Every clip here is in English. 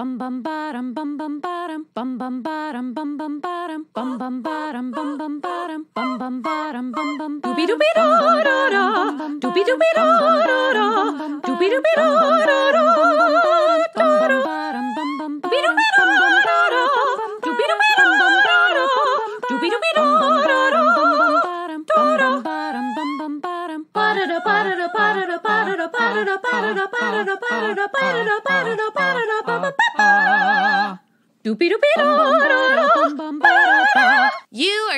bum bum bottom bum bum bottom bum bum bottom bum bum bottom bum bum bottom bum bum bottom bum bum bottom bum bum bottom dooby dooby da da da dooby dooby da da da dooby dooby bum bum da da da da dooby dooby da You are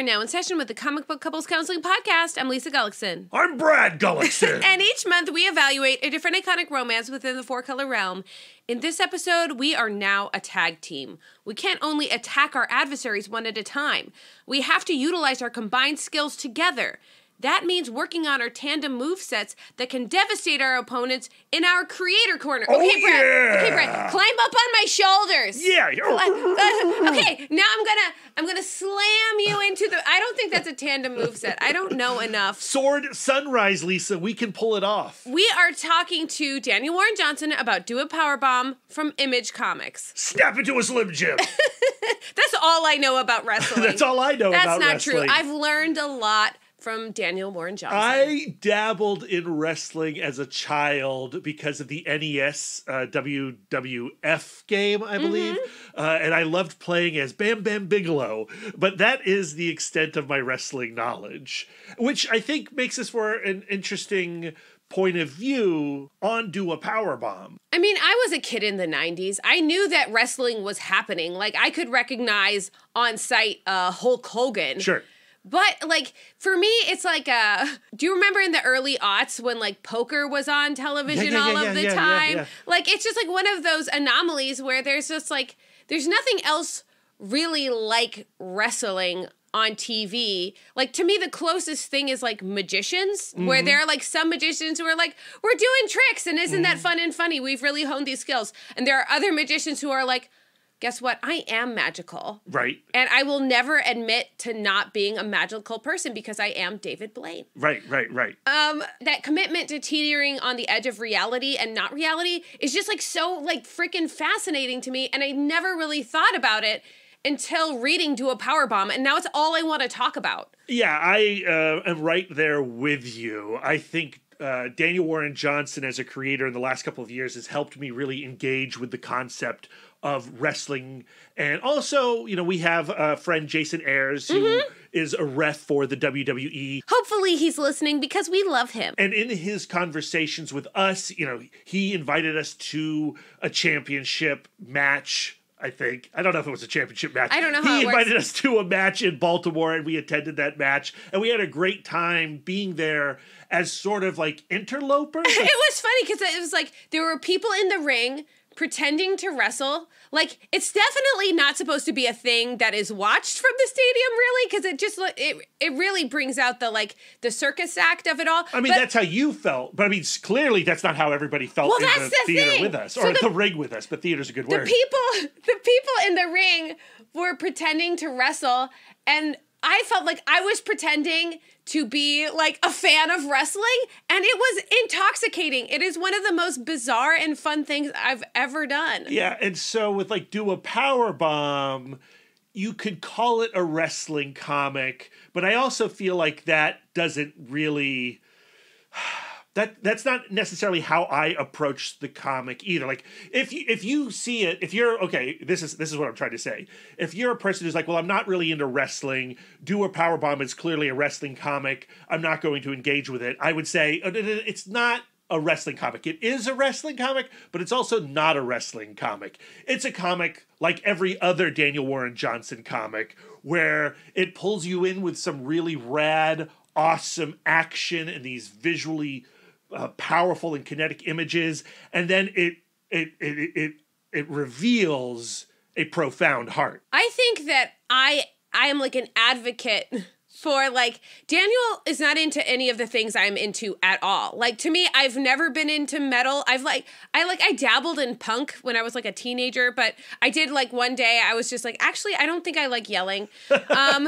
now in session with the Comic Book Couples Counseling Podcast. I'm Lisa Gullickson. I'm Brad Gullickson. and each month we evaluate a different iconic romance within the four color realm. In this episode, we are now a tag team. We can't only attack our adversaries one at a time, we have to utilize our combined skills together. That means working on our tandem move sets that can devastate our opponents in our creator corner. Oh, okay, Brad. Yeah. Okay, Brad. Climb up on my shoulders. Yeah. Uh, okay, now I'm gonna I'm gonna slam you into the I don't think that's a tandem move set. I don't know enough. Sword sunrise, Lisa, we can pull it off. We are talking to Daniel Warren Johnson about Do a Power Bomb from Image Comics. Snap into a slim jim. that's all I know about wrestling. that's all I know that's not wrestling. true. I've learned a lot from Daniel Warren Johnson. I dabbled in wrestling as a child because of the NES uh, WWF game, I believe, mm-hmm. uh, and I loved playing as Bam Bam Bigelow. But that is the extent of my wrestling knowledge, which I think makes us for an interesting point of view on Do a power bomb. I mean, I was a kid in the 90s. I knew that wrestling was happening. Like I could recognize on site uh, Hulk Hogan. Sure. But like for me, it's like uh do you remember in the early aughts when like poker was on television yeah, yeah, all yeah, of the time? Like it's just like one of those anomalies where there's just like there's nothing else really like wrestling on TV. Like to me, the closest thing is like magicians, mm-hmm. where there are like some magicians who are like, we're doing tricks and isn't mm-hmm. that fun and funny? We've really honed these skills. And there are other magicians who are like, guess what? I am magical. Right. And I will never admit to not being a magical person because I am David Blaine. Right, right, right. Um, that commitment to teetering on the edge of reality and not reality is just like so like freaking fascinating to me. And I never really thought about it until reading Do a Power Bomb, and now it's all I want to talk about. Yeah, I uh, am right there with you. I think uh, Daniel Warren Johnson as a creator in the last couple of years has helped me really engage with the concept of wrestling. And also, you know, we have a uh, friend, Jason Ayres, who mm-hmm. is a ref for the WWE. Hopefully he's listening because we love him. And in his conversations with us, you know, he invited us to a championship match. I think. I don't know if it was a championship match. I don't know. he invited works. us to a match in Baltimore, and we attended that match, and we had a great time being there as sort of like interlopers. it was funny because it was like there were people in the ring pretending to wrestle. Like it's definitely not supposed to be a thing that is watched from the stadium, really, because it just it it really brings out the like the circus act of it all. I mean, but, that's how you felt, but I mean, clearly that's not how everybody felt well, in the, the theater thing. with us so or the, the, ring with us. But theater's a good word. The people, the people in the ring were pretending to wrestle, and I felt like I was pretending to be like a fan of wrestling and it was intoxicating. It is one of the most bizarre and fun things I've ever done. Yeah, and so with like do a power bomb, you could call it a wrestling comic, but I also feel like that doesn't really that that's not necessarily how I approach the comic either. Like if you if you see it, if you're okay, this is this is what I'm trying to say. If you're a person who's like, well, I'm not really into wrestling, do a power bomb. It's clearly a wrestling comic. I'm not going to engage with it. I would say uh, it's not a wrestling comic. It is a wrestling comic, but it's also not a wrestling comic. It's a comic like every other Daniel Warren Johnson comic where it pulls you in with some really rad awesome action and these visually uh, powerful and kinetic images, and then it it it it it reveals a profound heart. I think that I I am like an advocate for like Daniel is not into any of the things I'm into at all. Like to me, I've never been into metal. I've like I like I dabbled in punk when I was like a teenager, but I did like one day I was just like actually I don't think I like yelling. Um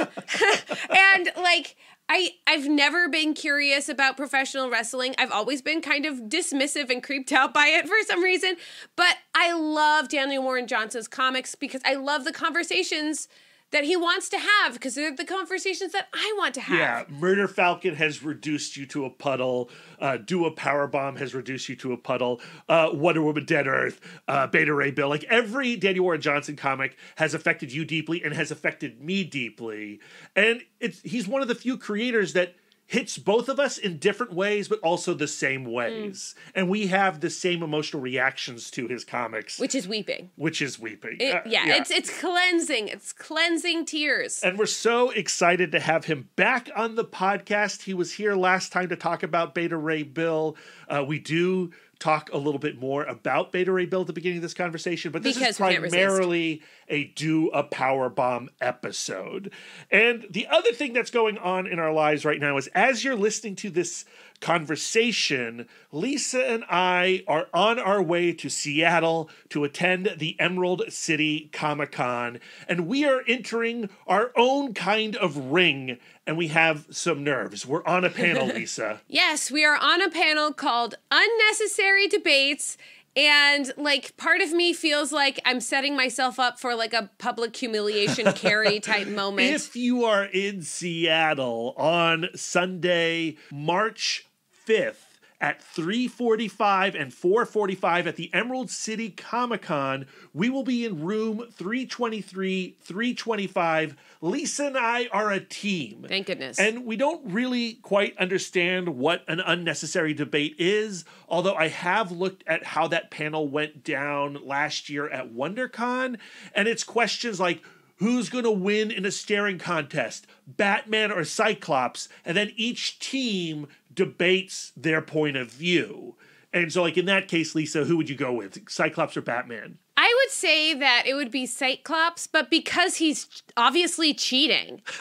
and like I I've never been curious about professional wrestling. I've always been kind of dismissive and creeped out by it for some reason, but I love Daniel Warren Johnson's comics because I love the conversations that he wants to have because they're the conversations that I want to have. Yeah, Murder Falcon has reduced you to a puddle. Uh, Do a Power Bomb has reduced you to a puddle. Uh, Wonder Woman, Dead Earth, uh, Beta Ray Bill. Like every Daniel Warren Johnson comic has affected you deeply and has affected me deeply. And it's he's one of the few creators that hits both of us in different ways, but also the same hmm. ways. Mm. And we have the same emotional reactions to his comics, which is weeping. Which is weeping. It, uh, yeah, yeah, it's it's cleansing. It's cleansing tears. And we're so excited to have him back on the podcast. He was here last time to talk about Beta Ray Bill. Uh, we do talk a little bit more about Beta Ray Bill at the beginning of this conversation, but this because is primarily a do a power bomb episode. And the other thing that's going on in our lives right now is as you're listening to this conversation, Lisa and I are on our way to Seattle to attend the Emerald City Comic Con, and we are entering our own kind of ring, and we have some nerves. We're on a panel, Lisa. yes, we are on a panel called Unnecessary Debates and like part of me feels like i'm setting myself up for like a public humiliation carry type moment if you are in seattle on sunday march 5th at 3:45 and 4:45 at the Emerald City Comic-Con. We will be in room 323, 325. Lisa and I are a team. Thank goodness. And we don't really quite understand what an unnecessary debate is, although I have looked at how that panel went down last year at WonderCon and it's questions like who's going to win in a staring contest, Batman or Cyclops, and then each team debates their point of view. And so, like in that case, Lisa, who would you go with, Cyclops or Batman? I would say that it would be Cyclops, but because he's obviously cheating.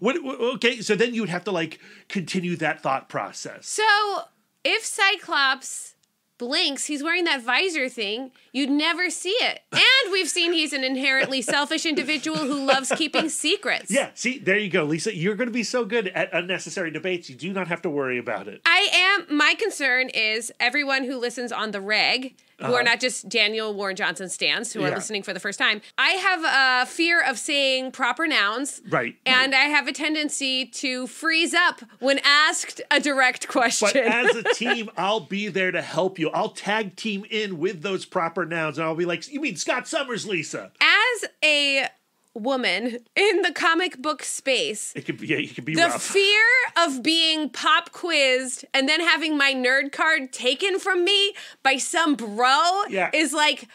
what, okay, so then you'd have to like continue that thought process. So if Cyclops blinks, he's wearing that visor thing. You'd never see it. And we've seen he's an inherently selfish individual who loves keeping secrets. Yeah, see, there you go, Lisa. You're going to be so good at unnecessary debates. You do not have to worry about it. I am. My concern is everyone who listens on the reg uh-huh. who are uh-huh. not just Daniel Warren Johnson stands who yeah. are listening for the first time. I have a fear of saying proper nouns. Right. And right. I have a tendency to freeze up when asked a direct question. But as a team, I'll be there to help you. I'll tag team in with those proper nouns and I'll be like, you mean Scott Summers, Lisa? As a woman in the comic book space. It could be, yeah, it could be the rough. fear of being pop quizzed and then having my nerd card taken from me by some bro yeah. is like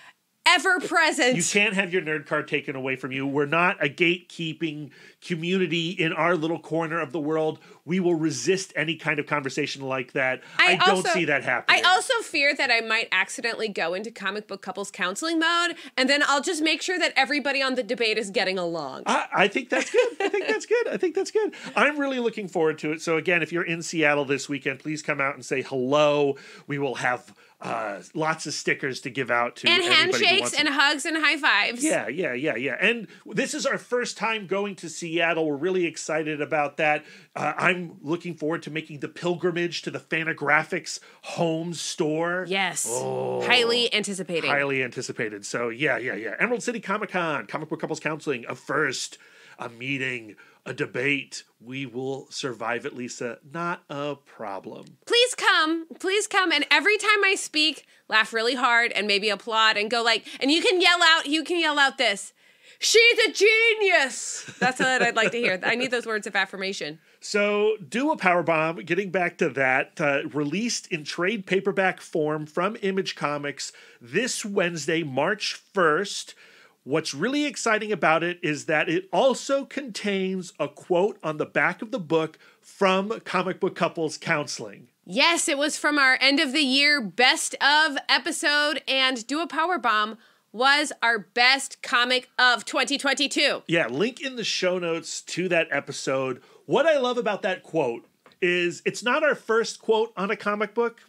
ever present. You can't have your nerd card taken away from you. We're not a gatekeeping community in our little corner of the world. We will resist any kind of conversation like that. I, I don't also, see that happening. I also fear that I might accidentally go into comic book couples counseling mode, and then I'll just make sure that everybody on the debate is getting along. I, I think that's good. I think that's good. I think that's good. I'm really looking forward to it. So again, if you're in Seattle this weekend, please come out and say hello. We will have uh, lots of stickers to give out to and handshakes and hugs and high fives. Yeah, yeah, yeah, yeah. And this is our first time going to Seattle. We're really excited about that. Uh, I'm looking forward to making the pilgrimage to the Fanographics home store. Yes, oh, highly anticipated. Highly anticipated. So yeah, yeah, yeah. Emerald City Comic Con, Comic Book Couples Counseling, a first, a meeting a debate. We will survive it, Lisa. Not a problem. Please come. Please come. And every time I speak, laugh really hard and maybe applaud and go like, and you can yell out, you can yell out this. She's a genius. That's what I'd like to hear. I need those words of affirmation. So, do a power bomb. Getting back to that, uh, released in trade paperback form from Image Comics this Wednesday, March first. What's really exciting about it is that it also contains a quote on the back of the book from Comic Book Couples Counseling. Yes, it was from our end of the year best of episode, and Do a Power Bomb was our best comic of 2022. Yeah, link in the show notes to that episode. What I love about that quote is it's not our first quote on a comic book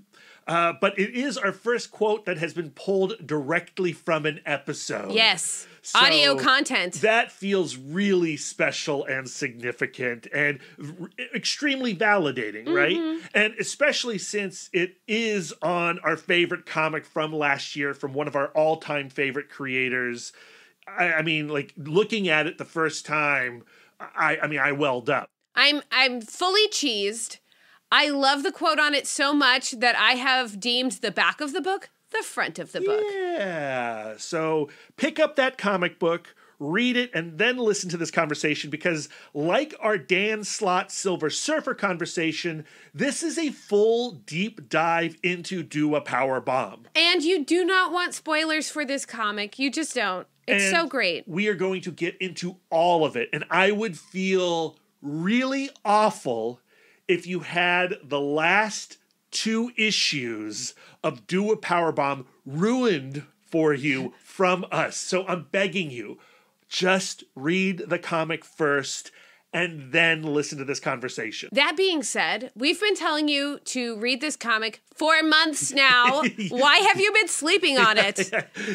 uh, but it is our first quote that has been pulled directly from an episode. Yes. So Audio content. That feels really special and significant and r- extremely validating, mm-hmm. right? And especially since it is on our favorite comic from last year from one of our all time favorite creators. I, I mean, like looking at it the first time, I, I mean, I welled up. I'm I'm fully cheesed. I love the quote on it so much that I have deemed the back of the book the front of the book. Yeah. So pick up that comic book, read it, and then listen to this conversation because, like our Dan Slot Silver Surfer conversation, this is a full deep dive into Do a Power Bomb. And you do not want spoilers for this comic. You just don't. It's and so great. We are going to get into all of it, and I would feel really awful if you had the last two issues of Do a Power Bomb ruined for you from us. So I'm begging you, just read the comic first and then listen to this conversation. That being said, we've been telling you to read this comic for months now. Why have you been sleeping on it?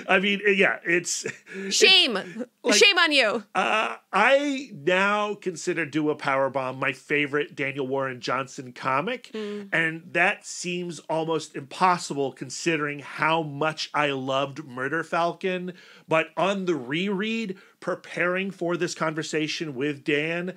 I mean, yeah, it's shame. like, shame on you. Uh, I now consider Do a Power Bomb my favorite Daniel Warren Johnson comic, mm. and that seems almost impossible considering how much I loved Murder Falcon. But on the reread, preparing for this conversation with Dan,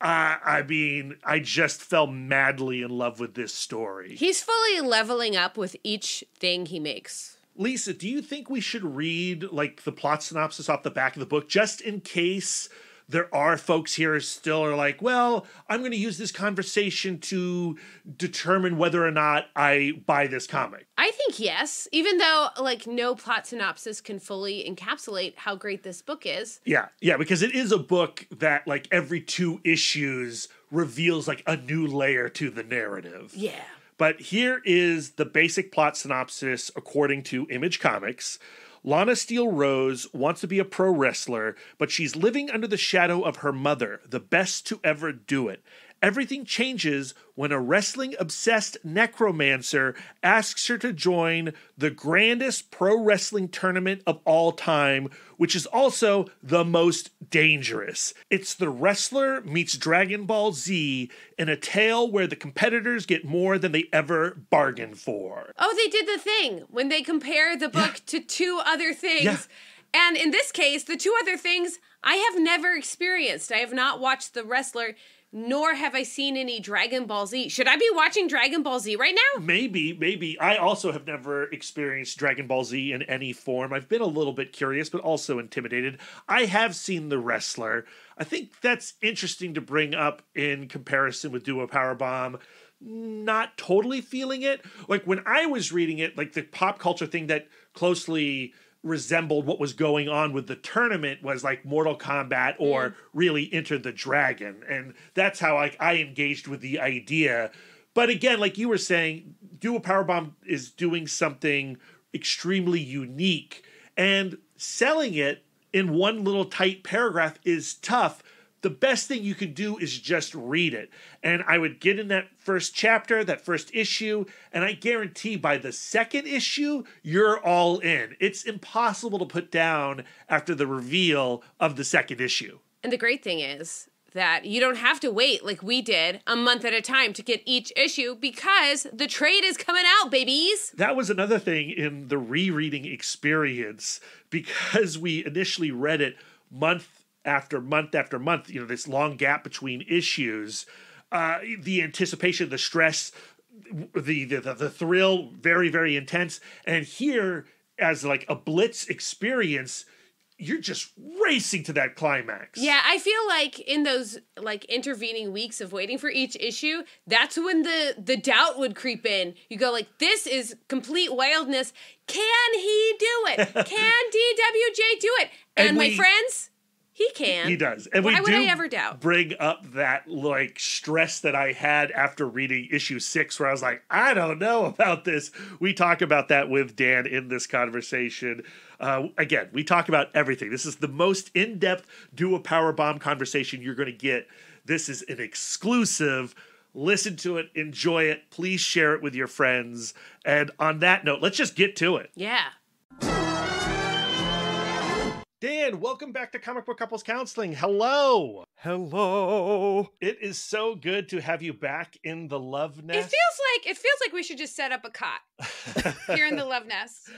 I, I mean, I just fell madly in love with this story. He's fully leveling up with each thing he makes. Lisa, do you think we should read like the plot synopsis off the back of the book just in case there are folks here still are like, well, I'm going to use this conversation to determine whether or not I buy this comic. I think yes, even though like no plot synopsis can fully encapsulate how great this book is. Yeah. Yeah, because it is a book that like every two issues reveals like a new layer to the narrative. Yeah. But here is the basic plot synopsis according to Image Comics. Lana Steele Rose wants to be a pro wrestler, but she's living under the shadow of her mother, the best to ever do it. Everything changes when a wrestling obsessed necromancer asks her to join the grandest pro wrestling tournament of all time, which is also the most dangerous. It's The Wrestler meets Dragon Ball Z in a tale where the competitors get more than they ever bargained for. Oh, they did the thing when they compare the book yeah. to two other things. Yeah. And in this case, the two other things I have never experienced. I have not watched The Wrestler nor have I seen any Dragon Ball Z. Should I be watching Dragon Ball Z right now? Maybe, maybe. I also have never experienced Dragon Ball Z in any form. I've been a little bit curious, but also intimidated. I have seen The Wrestler. I think that's interesting to bring up in comparison with Duo Powerbomb. Not totally feeling it. Like when I was reading it, like the pop culture thing that closely resembled what was going on with the tournament was like Mortal Kombat or mm. really Enter the Dragon. And that's how like I engaged with the idea. But again, like you were saying, Dual Powerbomb is doing something extremely unique. And selling it in one little tight paragraph is tough the best thing you can do is just read it. And I would get in that first chapter, that first issue, and I guarantee by the second issue, you're all in. It's impossible to put down after the reveal of the second issue. And the great thing is that you don't have to wait like we did a month at a time to get each issue because the trade is coming out, babies. That was another thing in the rereading experience because we initially read it month after month after month, you know, this long gap between issues, uh, the anticipation, the stress, the, the the thrill, very very intense. And here, as like a blitz experience, you're just racing to that climax. Yeah, I feel like in those like intervening weeks of waiting for each issue, that's when the the doubt would creep in. You go like this is complete wildness. Can he do it? Can DWJ do it? And, and we, my friends, he can. He does. And Why we would do I ever doubt? Bring up that like stress that I had after reading issue six, where I was like, I don't know about this. We talk about that with Dan in this conversation. Uh, again, we talk about everything. This is the most in-depth do a power bomb conversation you're going to get. This is an exclusive listen to it, enjoy it. Please share it with your friends. And on that note, let's just get to it. Yeah. Dan, welcome back to Comic Book Couples Counseling. Hello. Hello. It is so good to have you back in the love nest. It feels like it feels like we should just set up a cot here in the love nest.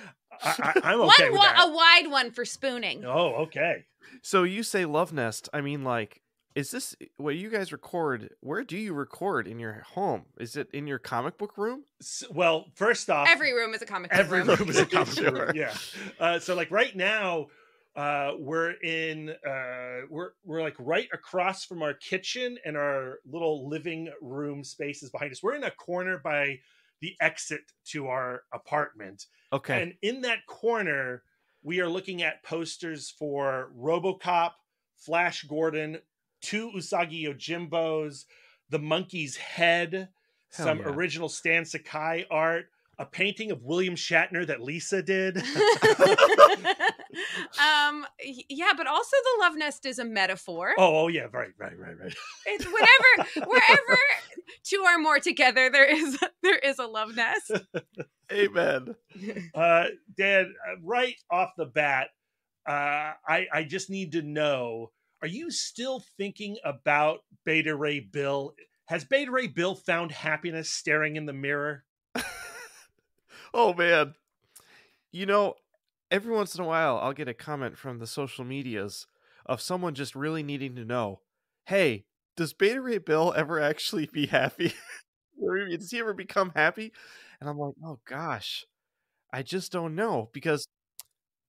I, am okay. one, one a wide one for spooning. Oh, okay. So you say love nest? I mean, like, is this where you guys record? Where do you record in your home? Is it in your comic book room? So, well, first off, every room is a comic. Every room, room is a comic book room. Yeah. Uh, so, like, right now uh, we're in uh, we're we're like right across from our kitchen and our little living room spaces behind us. We're in a corner by the exit to our apartment. Okay. And in that corner, we are looking at posters for RoboCop, Flash Gordon, two Usagi Yojimbos, The Monkey's Head, Hell some yeah. original Stan Sakai art, a painting of William Shatner that Lisa did. um, yeah, but also the love nest is a metaphor. Oh, oh yeah, right, right, right, right. It's whatever, wherever two or more together, there is there is a love nest. Amen. Uh, Dan, uh, right off the bat, uh, I I just need to know: Are you still thinking about Beta Ray Bill? Has Beta Ray Bill found happiness staring in the mirror? oh man. You know, every once in a while I'll get a comment from the social medias of someone just really needing to know, hey, does Beta Ray Bill ever actually be happy? does he ever become happy? And I'm like, oh gosh, I just don't know because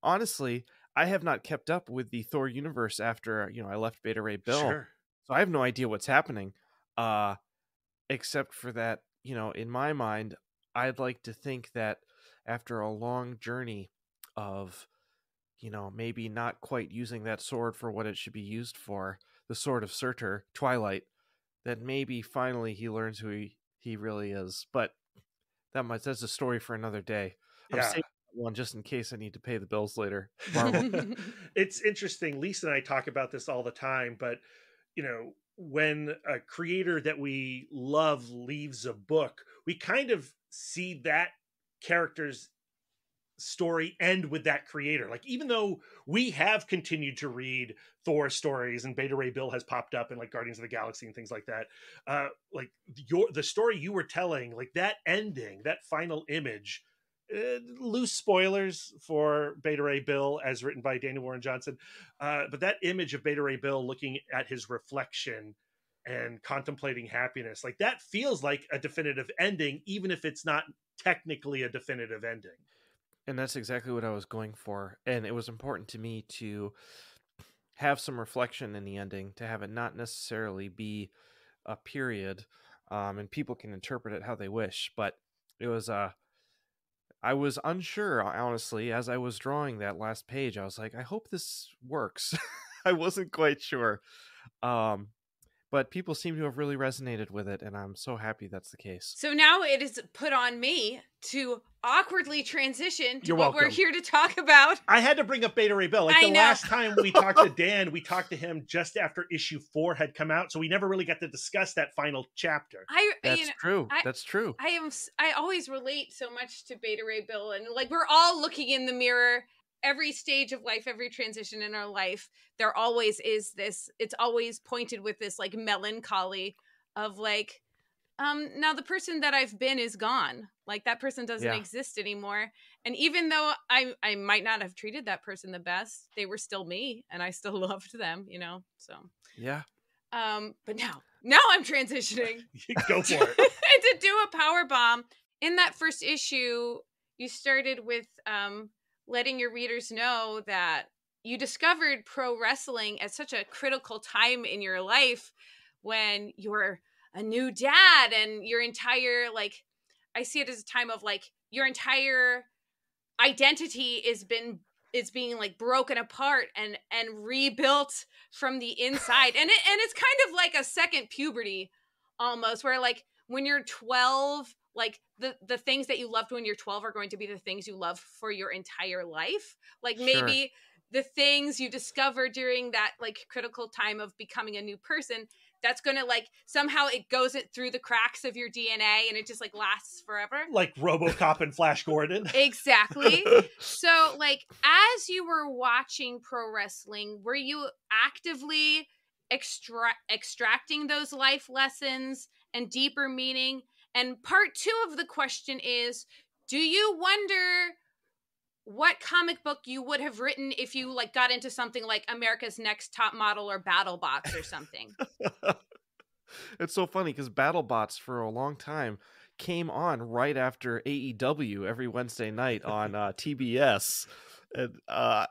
honestly, I have not kept up with the Thor universe after you know I left Beta Ray Bill, sure. so I have no idea what's happening, uh, except for that you know in my mind I'd like to think that after a long journey of, you know, maybe not quite using that sword for what it should be used for, the sword of Surtur, Twilight, that maybe finally he learns who he, he really is. But that much that's a story for another day. I'm yeah. saving one just in case I need to pay the bills later. it's interesting. Lisa and I talk about this all the time, but you know, when a creator that we love leaves a book, we kind of see that character's story end with that creator. Like even though we have continued to read Thor stories and Beta Ray Bill has popped up and like Guardians of the Galaxy and things like that, uh, like your the story you were telling, like that ending, that final image. Uh, loose spoilers for Beta Ray Bill, as written by Daniel Warren Johnson, uh, but that image of Beta Ray Bill looking at his reflection and contemplating happiness like that feels like a definitive ending even if it's not technically a definitive ending and that's exactly what i was going for and it was important to me to have some reflection in the ending to have it not necessarily be a period um, and people can interpret it how they wish but it was uh i was unsure honestly as i was drawing that last page i was like i hope this works i wasn't quite sure um but people seem to have really resonated with it and i'm so happy that's the case so now it is put on me to awkwardly transition to You're what welcome. we're here to talk about i had to bring up beta ray bill like I the know. last time we talked to dan we talked to him just after issue four had come out so we never really got to discuss that final chapter i that's you know, true I, that's true i am i always relate so much to beta ray bill and like we're all looking in the mirror every stage of life, every transition in our life, there always is this, it's always pointed with this like melancholy of like, um, now the person that I've been is gone. Like that person doesn't yeah. exist anymore. And even though I I might not have treated that person the best, they were still me and I still loved them, you know. So Yeah. Um, but now now I'm transitioning. Go for it. to do a power bomb. In that first issue, you started with um letting your readers know that you discovered pro wrestling at such a critical time in your life when you're a new dad and your entire like I see it as a time of like your entire identity is been is being like broken apart and and rebuilt from the inside. And it and it's kind of like a second puberty almost where like when you're 12 like the the things that you loved when you're 12 are going to be the things you love for your entire life like maybe sure. the things you discover during that like critical time of becoming a new person that's going to like somehow it goes it through the cracks of your DNA and it just like lasts forever. Like RoboCop and Flash Gordon. exactly. So like as you were watching pro wrestling, were you actively extra- extracting those life lessons and deeper meaning and part two of the question is Do you wonder what comic book you would have written if you like got into something like America's Next Top Model or Battle Box or something? it's so funny because Battle Bots for a long time came on right after AEW every Wednesday night on uh, TBS. And uh,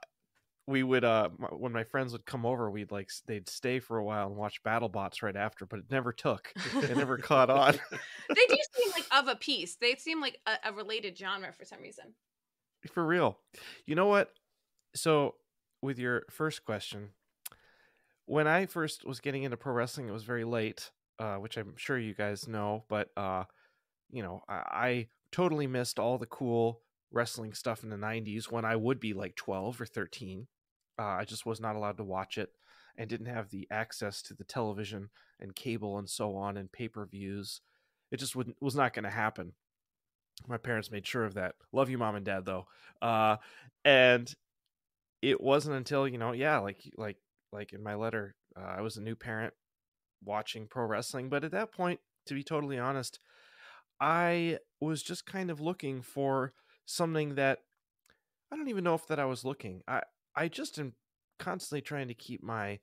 we would uh when my friends would come over we'd like they'd stay for a while and watch battle bots right after but it never took it never caught on they do seem like of a piece they seem like a, a, related genre for some reason for real you know what so with your first question when i first was getting into pro wrestling it was very late uh which i'm sure you guys know but uh you know I, I totally missed all the cool wrestling stuff in the 90s when I would be like 12 or 13. Uh, I just was not allowed to watch it and didn't have the access to the television and cable and so on and pay per views. It just wouldn't, was not going to happen. My parents made sure of that. Love you, mom and dad, though. Uh, and it wasn't until you know, yeah, like like like in my letter, uh, I was a new parent watching pro wrestling, but at that point, to be totally honest, I was just kind of looking for something that I don't even know if that I was looking. I I just am constantly trying to keep my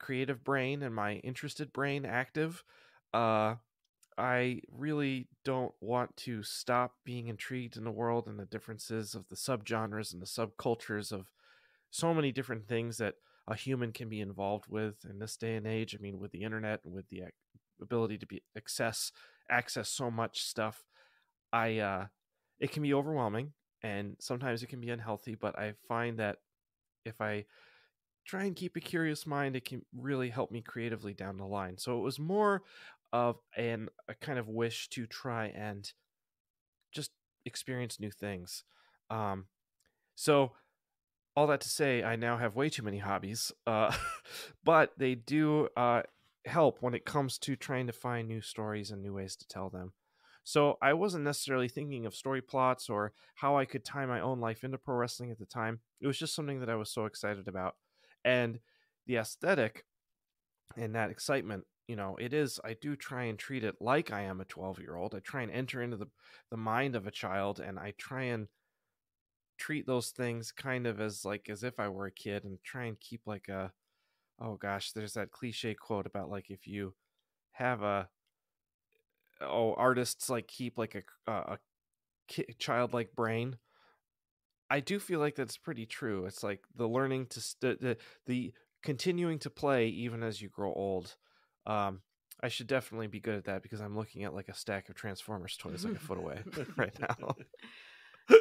creative brain and my interested brain active. Uh, I really don't want to stop being intrigued in the world and the differences of the subgenres and the subcultures of so many different things that a human can be involved with in this day and age. I mean, with the internet and with the ability to be access access so much stuff, I uh, it can be overwhelming and sometimes it can be unhealthy. But I find that if I try and keep a curious mind, it can really help me creatively down the line. So it was more of an a kind of wish to try and just experience new things. Um, so all that to say, I now have way too many hobbies, uh, but they do uh, help when it comes to trying to find new stories and new ways to tell them. So I wasn't necessarily thinking of story plots or how I could tie my own life into pro wrestling at the time. It was just something that I was so excited about. And the aesthetic and that excitement, you know, it is, I do try and treat it like I am a 12 year old. I try and enter into the, the mind of a child and I try and treat those things kind of as like as if I were a kid and try and keep like a oh gosh, there's that cliche quote about like if you have a oh artists like keep like a uh, a, childlike brain. I do feel like that's pretty true. It's like the learning to st- the, the continuing to play even as you grow old. Um, I should definitely be good at that because I'm looking at like a stack of Transformers toys like a foot away right now.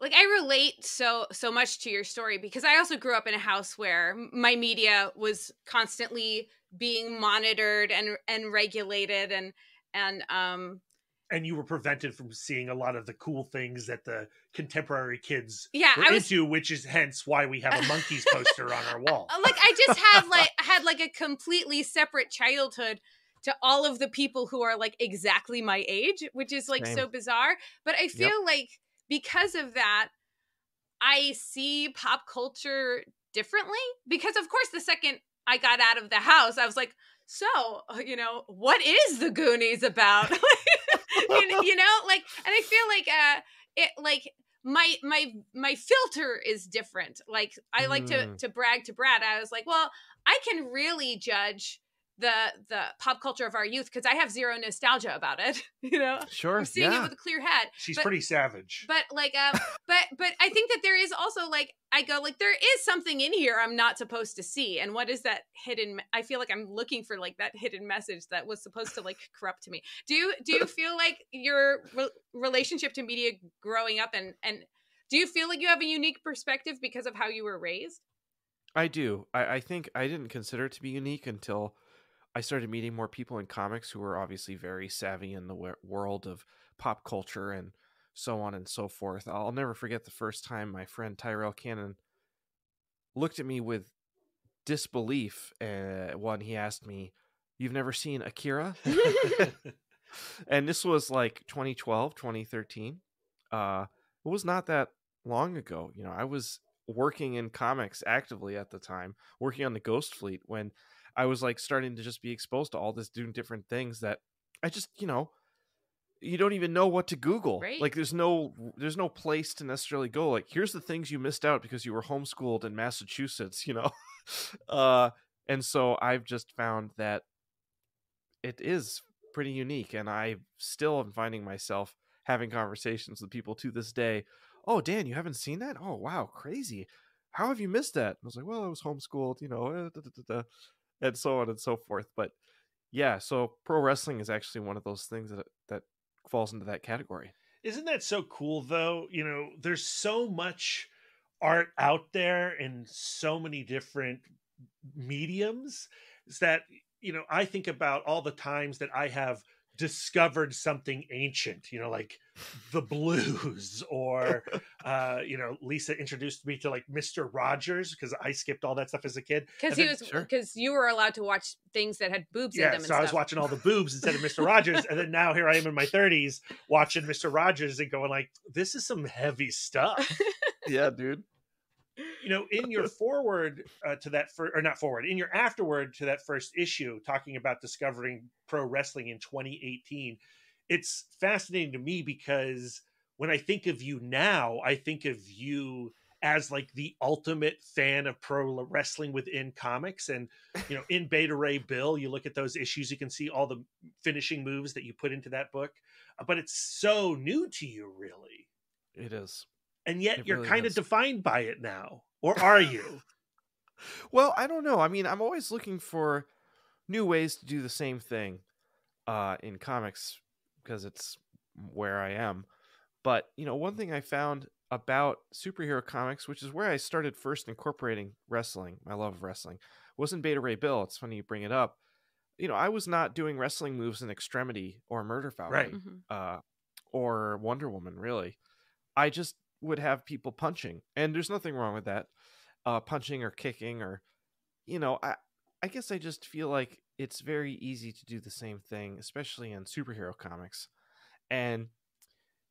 like I relate so so much to your story because I also grew up in a house where my media was constantly being monitored and and regulated and and um and you were prevented from seeing a lot of the cool things that the contemporary kids yeah, were was... into, which is hence why we have a monkeys poster on our wall. Uh, like I just have like had like a completely separate childhood to all of the people who are like exactly my age, which is like Same. so bizarre. But I feel yep. like because of that, I see pop culture differently. Because of course, the second I got out of the house, I was like, so uh, you know what is the goonies about you, you, know like and i feel like uh it like my my my filter is different like i like mm. to to brag to brad i was like well i can really judge the the pop culture of our youth because I have zero nostalgia about it. You know, sure, I'm seeing yeah. it with a clear head. She's but, pretty savage, but like, um, but but I think that there is also like I go like there is something in here I'm not supposed to see, and what is that hidden? I feel like I'm looking for like that hidden message that was supposed to like corrupt me. Do you do you feel like your re- relationship to media growing up and and do you feel like you have a unique perspective because of how you were raised? I do. I, I think I didn't consider it to be unique until I started meeting more people in comics who were obviously very savvy in the world of pop culture and so on and so forth. I'll never forget the first time my friend Tyrell Cannon looked at me with disbelief eh, when he asked me, You've never seen Akira? and this was like 2012, 2013. Uh, it was not that long ago. You know, I was working in comics actively at the time, working on the Ghost Fleet when I was like starting to just be exposed to all this doing different things that I just, you know, you don't even know what to google right. like there's no there's no place to necessarily go like here's the things you missed out because you were homeschooled in massachusetts you know uh and so i've just found that it is pretty unique and i still am finding myself having conversations with people to this day oh dan you haven't seen that oh wow crazy how have you missed that i was like well i was homeschooled you know uh, da, da, da, and so on and so forth. But yeah, so pro wrestling is actually one of those things that that falls into that category. Isn't that so cool though? You know, there's so much art out there in so many different mediums is that you know, I think about all the times that I have discovered something ancient, you know, like the blues, or uh, you know, Lisa introduced me to like Mister Rogers because I skipped all that stuff as a kid. Because he was because sure. you were allowed to watch things that had boobs yeah, in them. so stuff. I was watching all the boobs instead of Mister Rogers, and then now here I am in my thirties watching Mister Rogers and going like, this is some heavy stuff. yeah, dude you know, in your forward uh, to that, fir- or not forward, in your afterward to that first issue, talking about discovering pro wrestling in 2018, it's fascinating to me because when I think of you now, I think of you as like the ultimate fan of pro wrestling within comics and you know in beta ray bill you look at those issues you can see all the finishing moves that you put into that book uh, but it's so new to you really it is and yet it you're really kind is. of defined by it now or are you? well, I don't know. I mean, I'm always looking for new ways to do the same thing uh, in comics because it's where I am. But, you know, one thing I found about superhero comics, which is where I started first incorporating wrestling, my love of wrestling, wasn't Beta Ray Bill. It's funny you bring it up. You know, I was not doing wrestling moves in Extremity or Murder Falcon right. Mm-hmm. uh, or Wonder Woman, really. I just would have people punching, and there's nothing wrong with that, uh, punching or kicking or, you know, I I guess I just feel like it's very easy to do the same thing, especially in superhero comics, and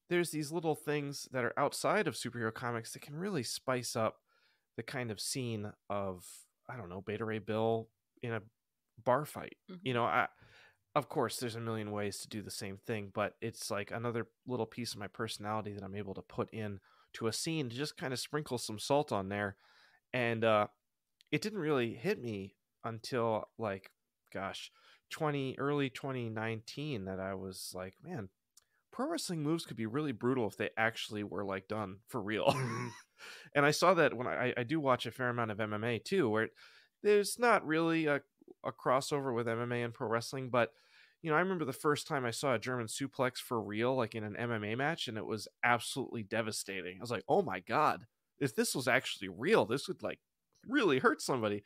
there's these little things that are outside of superhero comics that can really spice up the kind of scene of I don't know Beta Ray Bill in a bar fight. Mm-hmm. You know, I of course there's a million ways to do the same thing, but it's like another little piece of my personality that I'm able to put in to a scene to just kind of sprinkle some salt on there. And uh, it didn't really hit me until like, gosh, 20 early 2019 that I was like, man, pro wrestling moves could be really brutal if they actually were like done for real. Mm-hmm. and I saw that when I, I do watch a fair amount of MMA too, where it, there's not really a, a crossover with MMA and pro wrestling, but you know, I remember the first time I saw a German suplex for real, like in an MMA match, and it was absolutely devastating. I was like, oh my God, if this was actually real, this would like really hurt somebody.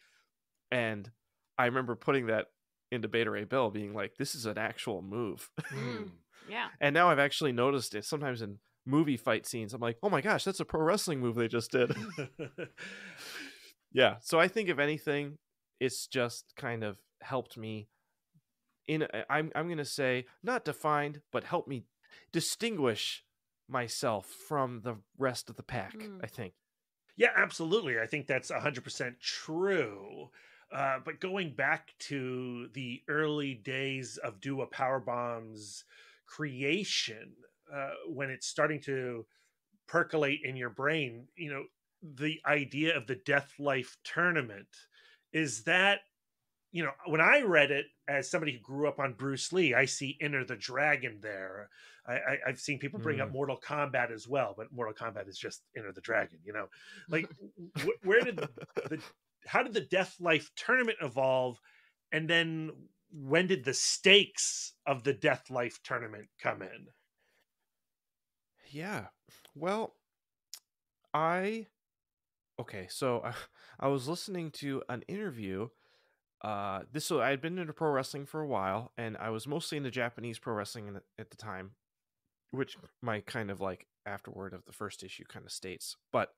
And I remember putting that into Beta Ray Bill being like, this is an actual move. Mm, yeah. and now I've actually noticed it sometimes in movie fight scenes. I'm like, oh my gosh, that's a pro wrestling move they just did. yeah. So I think if anything, it's just kind of helped me in I'm I'm going to say not defined, but help me distinguish myself from the rest of the pack, mm. I think. Yeah, absolutely. I think that's 100% true. Uh, but going back to the early days of Dua Powerbomb's creation, uh, when it's starting to percolate in your brain, you know, the idea of the death life tournament is that you know, when I read it as somebody who grew up on Bruce Lee, I see Enter the Dragon there. I, have seen people bring mm. up Mortal Kombat as well, but Mortal Kombat is just Enter the Dragon. You know, like wh- where did the how did the Death Life tournament evolve, and then when did the stakes of the Death Life tournament come in? Yeah, well, I okay, so I, I was listening to an interview uh, this so I had been into pro wrestling for a while, and I was mostly into Japanese pro wrestling the, at the time, which my kind of like afterward of the first issue kind of states. But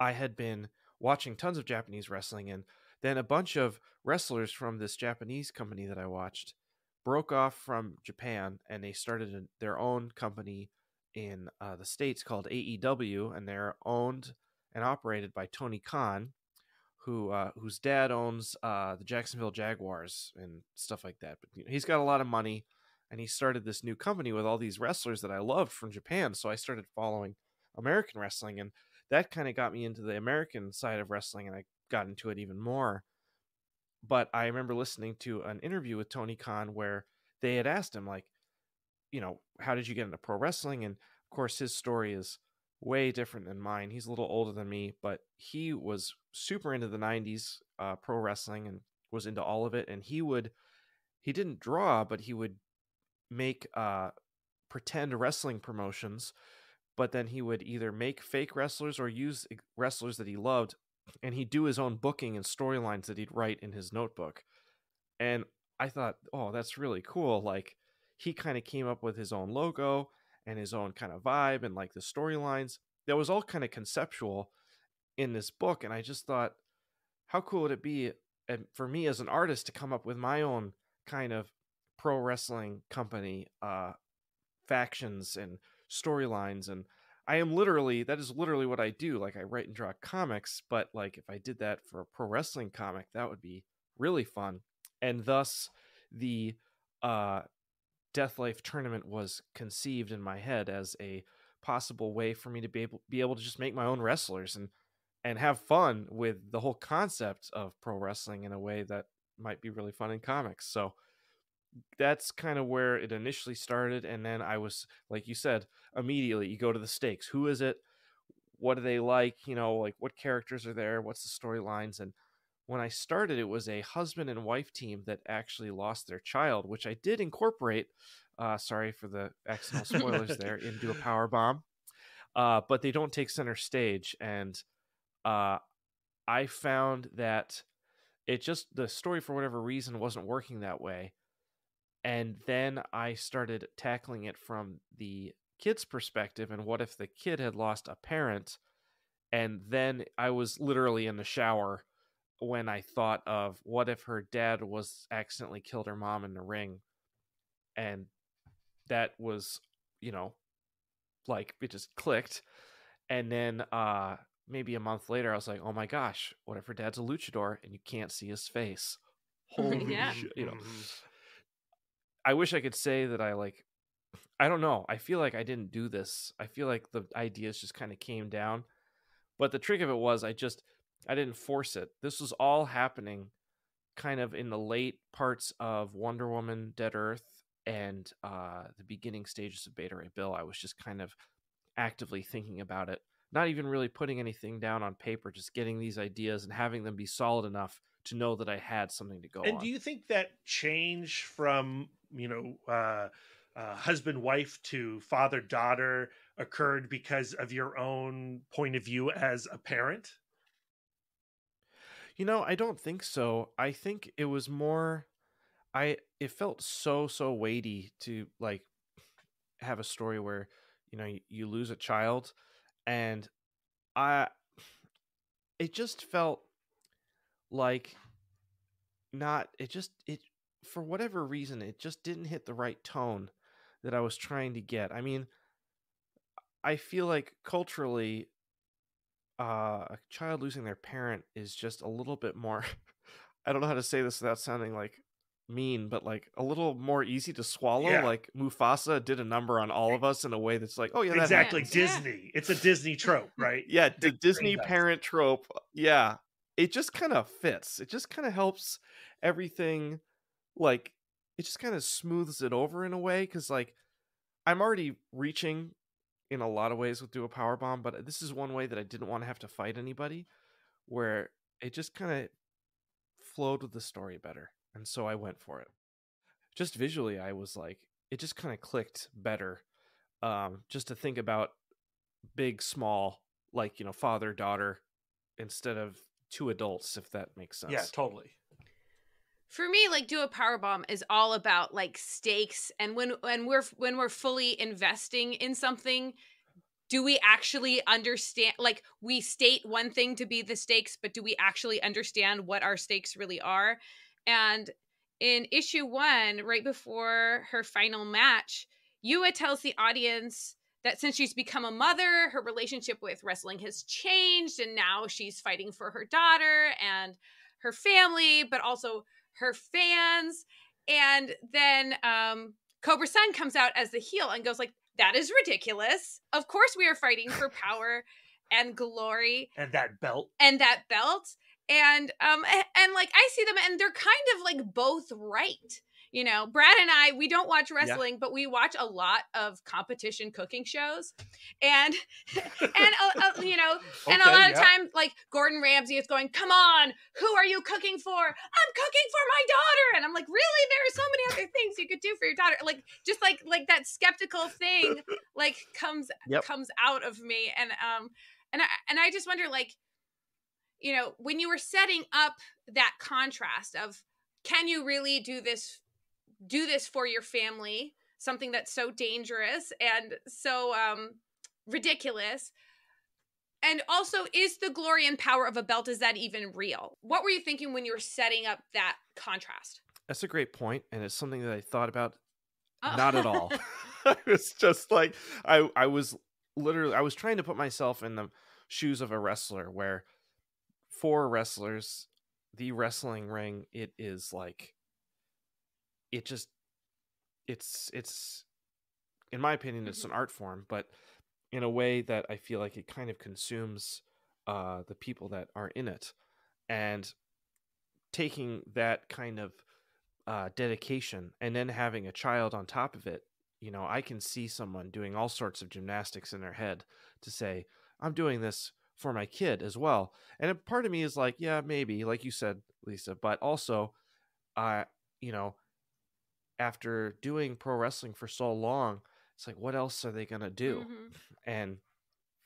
I had been watching tons of Japanese wrestling, and then a bunch of wrestlers from this Japanese company that I watched broke off from Japan, and they started a, their own company in uh, the states called AEW, and they're owned and operated by Tony Khan who uh, whose dad owns uh, the Jacksonville Jaguars and stuff like that. But you know, he's got a lot of money, and he started this new company with all these wrestlers that I loved from Japan. So I started following American wrestling, and that kind of got me into the American side of wrestling, and I got into it even more. But I remember listening to an interview with Tony Khan where they had asked him, like, you know, how did you get into pro wrestling? And of course, his story is way different than mine. He's a little older than me, but he was super into the 90s uh, pro wrestling and was into all of it. And he would, he didn't draw, but he would make uh, pretend wrestling promotions. But then he would either make fake wrestlers or use wrestlers that he loved. And he'd do his own booking and storylines that he'd write in his notebook. And I thought, oh, that's really cool. Like, he kind of came up with his own logo and his own kind of vibe and like the storylines that was all kind of conceptual in this book and i just thought how cool would it be for me as an artist to come up with my own kind of pro wrestling company uh factions and storylines and i am literally that is literally what i do like i write and draw comics but like if i did that for a pro wrestling comic that would be really fun and thus the uh Death Life tournament was conceived in my head as a possible way for me to be able be able to just make my own wrestlers and and have fun with the whole concept of pro wrestling in a way that might be really fun in comics. So that's kind of where it initially started and then I was like you said, immediately you go to the stakes. Who is it? What do they like? You know, like what characters are there? What's the storylines and when I started, it was a husband and wife team that actually lost their child, which I did incorporate. Uh, sorry for the accidental spoilers there into a power bomb, uh, but they don't take center stage, and uh, I found that it just the story for whatever reason wasn't working that way, and then I started tackling it from the kid's perspective, and what if the kid had lost a parent, and then I was literally in the shower when I thought of what if her dad was accidentally killed her mom in the ring and that was, you know, like it just clicked. And then uh maybe a month later I was like, "Oh my gosh, what if her dad's a luchador and you can't see his face?" Holy yeah. shit, you know. Mm-hmm. I wish I could say that I like I don't know. I feel like I didn't do this. I feel like the ideas just kind of came down. But the trick of it was I just I didn't force it. This was all happening kind of in the late parts of Wonder Woman, Dead Earth, and uh, the beginning stages of Beta Ray Bill. I was just kind of actively thinking about it, not even really putting anything down on paper, just getting these ideas and having them be solid enough to know that I had something to go and on. do you think that change from, you know, uh, uh, husband wife to father daughter occurred because of your own point of view as a parent? You know, I don't think so. I think it was more I it felt so so weighty to like have a story where, you know, you, you lose a child and I it just felt like not it just it for whatever reason it just didn't hit the right tone that I was trying to get. I mean, I feel like culturally uh, a child losing their parent is just a little bit more i don't know how to say this without sounding like mean but like a little more easy to swallow yeah. like mufasa did a number on all of us in a way that's like oh yeah exactly happened. disney yeah. it's a disney trope right yeah the disney parent trope uh, yeah it just kind of fits it just kind of helps everything like it just kind of smooths it over in a way because like i'm already reaching in a lot of ways would do a power bomb, but this is one way that I didn't want to have to fight anybody, where it just kind of flowed with the story better, and so I went for it. Just visually, I was like, it just kind of clicked better. Um, just to think about big, small, like you know, father, daughter, instead of two adults, if that makes sense. Yeah, totally for me like do a power bomb is all about like stakes and when when we're when we're fully investing in something do we actually understand like we state one thing to be the stakes but do we actually understand what our stakes really are and in issue 1 right before her final match Yua tells the audience that since she's become a mother her relationship with wrestling has changed and now she's fighting for her daughter and her family but also her fans. And then um, Cobra Sun comes out as the heel and goes like, "That is ridiculous. Of course we are fighting for power and glory and that belt and that belt." And um and, and like I see them and they're kind of like both right you know, Brad and I, we don't watch wrestling, yeah. but we watch a lot of competition cooking shows, and and uh, you know, and a lot of times, like Gordon Ramsay is going, "Come on, who are you cooking for? I'm cooking for my daughter," and I'm like, "Really? There are so many other things you could do for your daughter." Like just like like that skeptical thing, like comes yep. comes out of me, and um, and I and I just wonder, like, you know, when you were setting up that contrast of can you really do this do this for your family, something that's so dangerous and so um, ridiculous. And also, is the glory and power of a belt, is that even real? What were you thinking when you were setting up that contrast? That's a great point, and it's something that I thought about oh. not at all. I was just like, I, I was literally, I was trying to put myself in the shoes of a wrestler where for wrestlers, the wrestling ring, it is like it just it's it's in my opinion it's an mm-hmm. art form but in a way that i feel like it kind of consumes uh, the people that are in it and taking that kind of uh, dedication and then having a child on top of it you know i can see someone doing all sorts of gymnastics in their head to say i'm doing this for my kid as well and a part of me is like yeah maybe like you said lisa but also uh, you know after doing pro wrestling for so long, it's like, what else are they going to do? Mm-hmm. And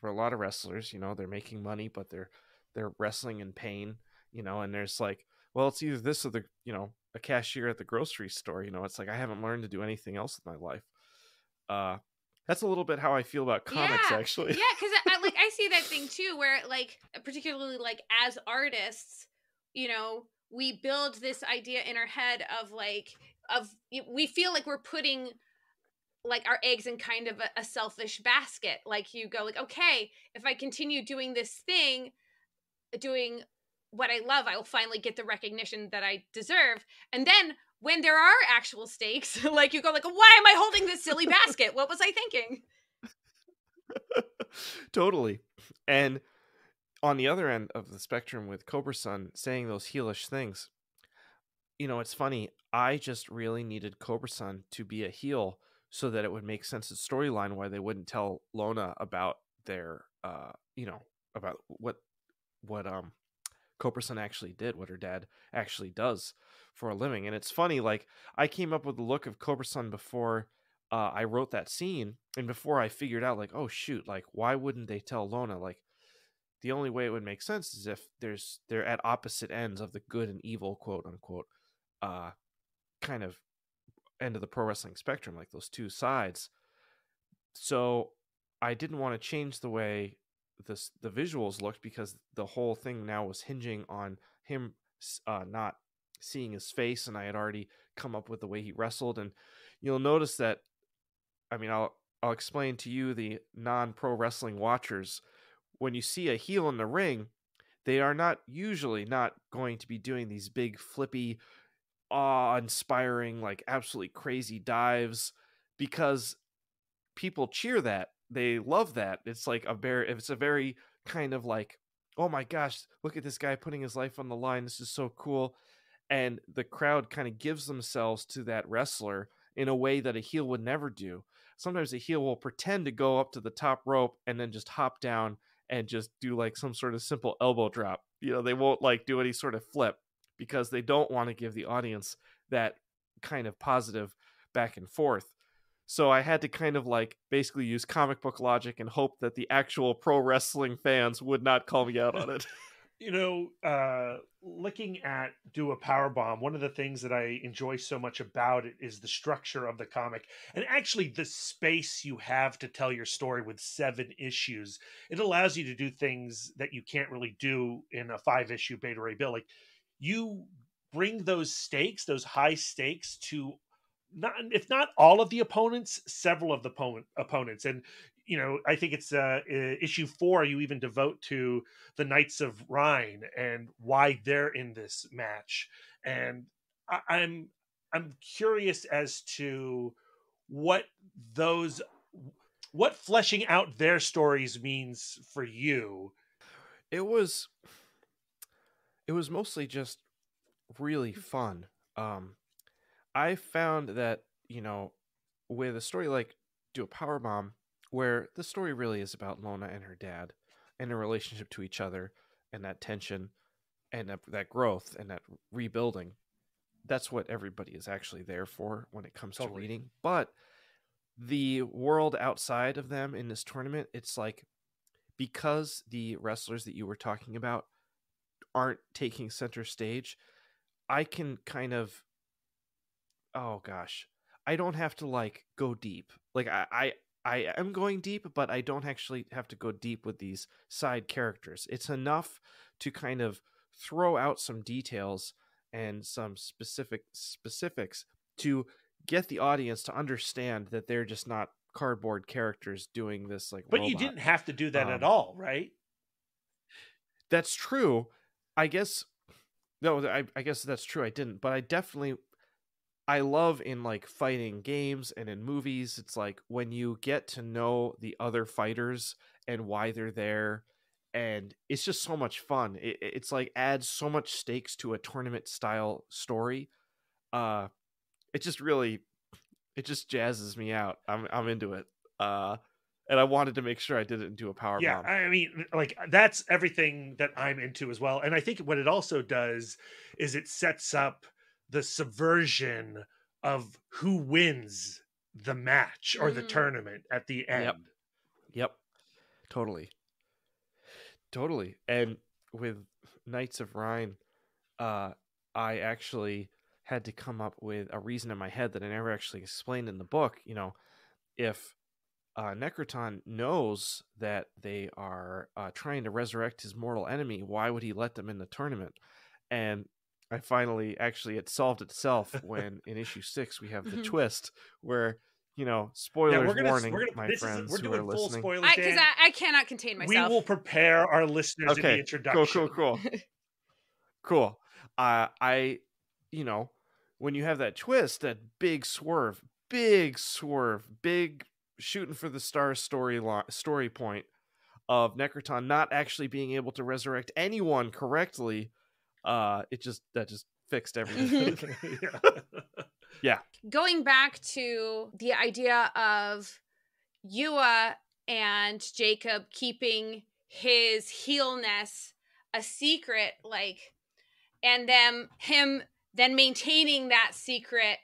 for a lot of wrestlers, you know, they're making money, but they're, they're wrestling in pain, you know, and there's like, well, it's either this or the, you know, a cashier at the grocery store, you know, it's like, I haven't learned to do anything else with my life. Uh, that's a little bit how I feel about comics, yeah. actually. Yeah, because I, I, like I see that thing too, where like particularly like as artists, you know, we build this idea in our head of like of we feel like we're putting like our eggs in kind of a, a selfish basket like you go like okay if i continue doing this thing doing what i love i will finally get the recognition that i deserve and then when there are actual stakes like you go like why am i holding this silly basket what was i thinking totally and on the other end of the spectrum with cobra sun saying those heelish things you know, it's funny. I just really needed Cobra to be a heel so that it would make sense in storyline why they wouldn't tell Lona about their, uh, you know, about what what um Coperson actually did, what her dad actually does for a living. And it's funny, like I came up with the look of Cobrasun before uh, I wrote that scene and before I figured out like, oh shoot, like why wouldn't they tell Lona? Like the only way it would make sense is if there's they're at opposite ends of the good and evil, quote unquote uh, kind of end of the pro wrestling spectrum, like those two sides. So I didn't want to change the way this the visuals looked because the whole thing now was hinging on him uh, not seeing his face, and I had already come up with the way he wrestled. And you'll notice that, I mean, I'll I'll explain to you the non pro wrestling watchers when you see a heel in the ring, they are not usually not going to be doing these big flippy awe-inspiring like absolutely crazy dives because people cheer that they love that it's like a very it's a very kind of like oh my gosh look at this guy putting his life on the line this is so cool and the crowd kind of gives themselves to that wrestler in a way that a heel would never do sometimes a heel will pretend to go up to the top rope and then just hop down and just do like some sort of simple elbow drop you know they won't like do any sort of flip because they don't want to give the audience that kind of positive back and forth. So I had to kind of like basically use comic book logic and hope that the actual pro wrestling fans would not call me out on it. you know, uh, looking at do a power bomb, one of the things that I enjoy so much about it is the structure of the comic and actually the space you have to tell your story with seven issues. It allows you to do things that you can't really do in a five issue Beta Ray Bill. Like you bring those stakes, those high stakes, to not if not all of the opponents, several of the po- opponents, and you know I think it's uh, issue four. You even devote to the Knights of Rhine and why they're in this match, and I- I'm I'm curious as to what those what fleshing out their stories means for you. It was it was mostly just really fun. Um, I found that you know, with a story like "Do a Power Bomb," where the story really is about Lona and her dad and their relationship to each other and that tension and that, that growth and that rebuilding. That's what everybody is actually there for when it comes totally. to reading. But the world outside of them in this tournament, it's like because the wrestlers that you were talking about aren't taking center stage, I can kind of oh gosh. I don't have to like go deep. Like I, I I am going deep, but I don't actually have to go deep with these side characters. It's enough to kind of throw out some details and some specific specifics to get the audience to understand that they're just not cardboard characters doing this like But robot. you didn't have to do that um, at all, right? That's true, I guess no, I, I guess that's true. I didn't, but I definitely I love in like fighting games and in movies. It's like when you get to know the other fighters and why they're there, and it's just so much fun. It, it's like adds so much stakes to a tournament style story. Uh, it just really, it just jazzes me out. I'm I'm into it. Uh, and I wanted to make sure I didn't do a power yeah, bomb. I mean, like uh, that's everything that I'm into as well. And I think what it also does is it sets up the subversion of who wins the match or the mm. tournament at the end. Yep. yep. Totally. Totally. And with Knights of Rhine, uh, I actually had to come up with a reason in my head that I never actually explained in the book. You know, if uh, Necroton knows that they are uh, trying to resurrect his mortal enemy. Why would he let them in the tournament? And I finally, actually, it solved itself when in issue six we have the mm-hmm. twist where you know, spoilers yeah, we're gonna, warning, we're gonna, my friends is, we're doing who are full listening. because I, I, I, cannot contain myself. We will prepare our listeners okay, in the introduction. Cool, cool, cool, cool. Uh, I, you know, when you have that twist, that big swerve, big swerve, big shooting for the star story line, story point of Necroton not actually being able to resurrect anyone correctly. Uh, it just that just fixed everything. yeah. yeah. Going back to the idea of Yua and Jacob keeping his healness a secret, like, and them him then maintaining that secret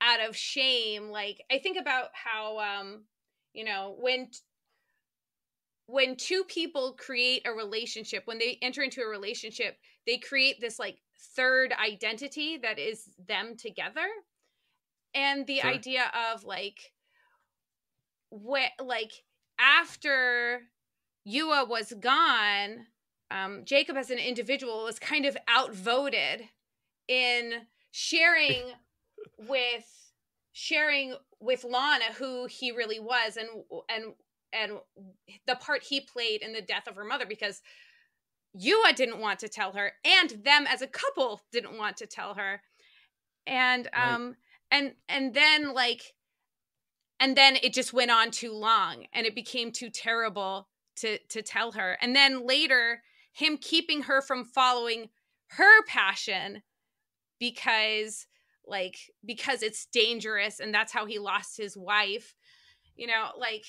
out of shame like i think about how um you know when when two people create a relationship when they enter into a relationship they create this like third identity that is them together and the sure. idea of like what like after Yua was gone um, Jacob as an individual was kind of outvoted in sharing with sharing with Lana who he really was and and and the part he played in the death of her mother because Yua didn't want to tell her and them as a couple didn't want to tell her and um right. and and then like and then it just went on too long and it became too terrible to to tell her and then later him keeping her from following her passion because like because it's dangerous and that's how he lost his wife you know like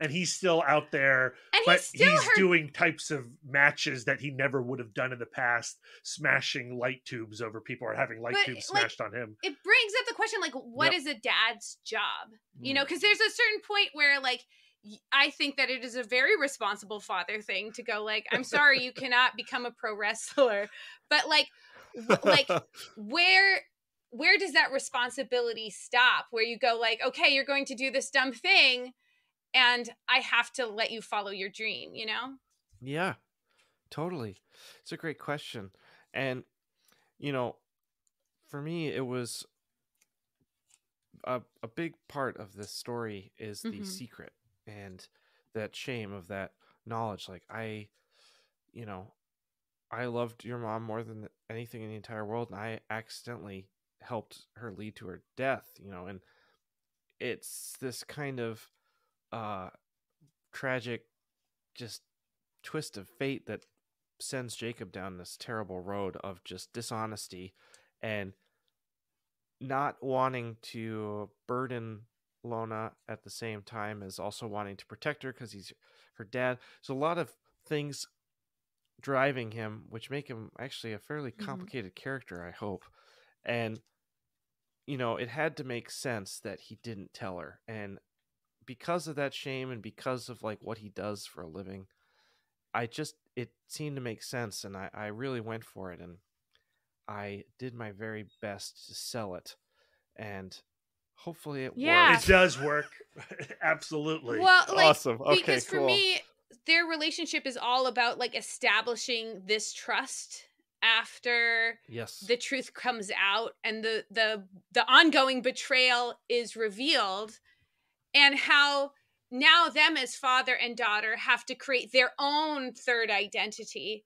and he's still out there and but he's, he's her- doing types of matches that he never would have done in the past smashing light tubes over people or having light but, tubes like, smashed on him it brings up the question like what yep. is a dad's job you know because mm. there's a certain point where like I think that it is a very responsible father thing to go like, I'm sorry, you cannot become a pro wrestler, but like, like where where does that responsibility stop where you go like okay you're going to do this dumb thing and i have to let you follow your dream you know yeah totally it's a great question and you know for me it was a, a big part of this story is the mm-hmm. secret and that shame of that knowledge like i you know i loved your mom more than anything in the entire world and i accidentally helped her lead to her death, you know, and it's this kind of uh tragic just twist of fate that sends Jacob down this terrible road of just dishonesty and not wanting to burden Lona at the same time as also wanting to protect her because he's her dad. So a lot of things driving him, which make him actually a fairly mm-hmm. complicated mm-hmm. character, I hope. And you know, it had to make sense that he didn't tell her. And because of that shame and because of like what he does for a living, I just, it seemed to make sense. And I, I really went for it. And I did my very best to sell it. And hopefully it yeah. Works. It does work. Absolutely. Well, like, awesome. Okay, because cool. for me, their relationship is all about like establishing this trust after yes the truth comes out and the the the ongoing betrayal is revealed and how now them as father and daughter have to create their own third identity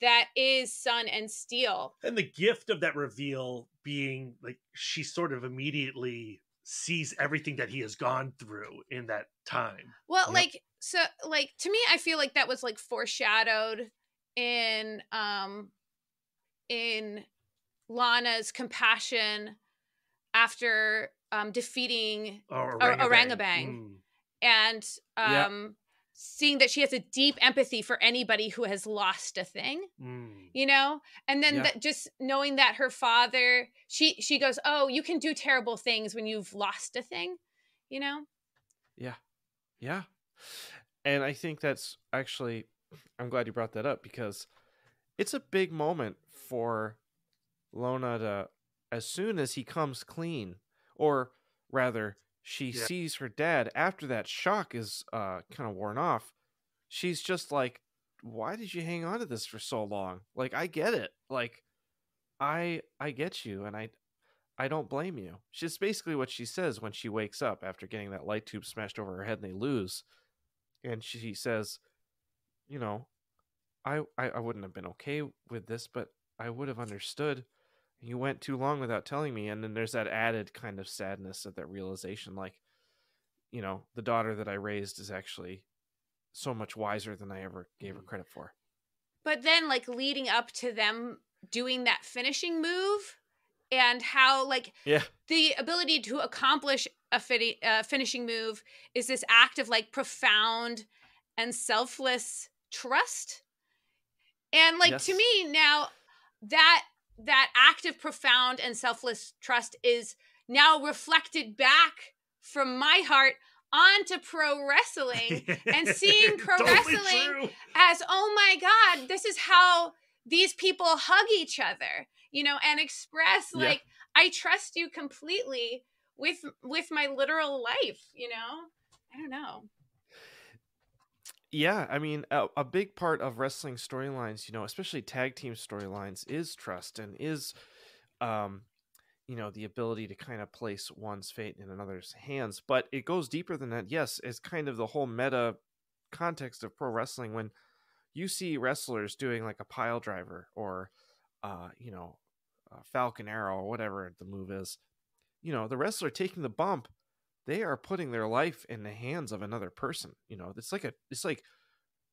that is sun and steel and the gift of that reveal being like she sort of immediately sees everything that he has gone through in that time well yep. like so like to me i feel like that was like foreshadowed in um in Lana's compassion after um, defeating oh, Orangabang, Mm. and um, seeing that she has a deep empathy for anybody who has lost a thing, mm. you know, and then that just knowing that her father, she she goes, oh, you can do terrible things when you've lost a thing, you know. Yeah, yeah, and I think that's actually, I'm glad you brought that up because it's a big moment for Lona to, as soon as he comes clean, or rather, she yeah. sees her dad after that shock is uh, kind of worn off. She's just like, why did you hang on to this for so long? Like, I get it. Like, I I get you, and I I don't blame you. She's basically what she says when she wakes up after getting that light tube smashed over her head and they lose. And she says, you know, I, I, I wouldn't have been okay with this, but I would have understood. You went too long without telling me. And then there's that added kind of sadness of that realization like, you know, the daughter that I raised is actually so much wiser than I ever gave her mm. credit for. But then, like, leading up to them doing that finishing move and how, like, yeah. the ability to accomplish a fin- uh, finishing move is this act of, like, profound and selfless trust. And, like, yes. to me now, that that act of profound and selfless trust is now reflected back from my heart onto pro wrestling and seeing pro totally wrestling true. as oh my god this is how these people hug each other you know and express yeah. like i trust you completely with with my literal life you know i don't know yeah, I mean, a, a big part of wrestling storylines, you know, especially tag team storylines, is trust and is, um, you know, the ability to kind of place one's fate in another's hands. But it goes deeper than that. Yes, it's kind of the whole meta context of pro wrestling when you see wrestlers doing like a pile driver or, uh, you know, Falcon Arrow or whatever the move is. You know, the wrestler taking the bump they are putting their life in the hands of another person. You know, it's like a it's like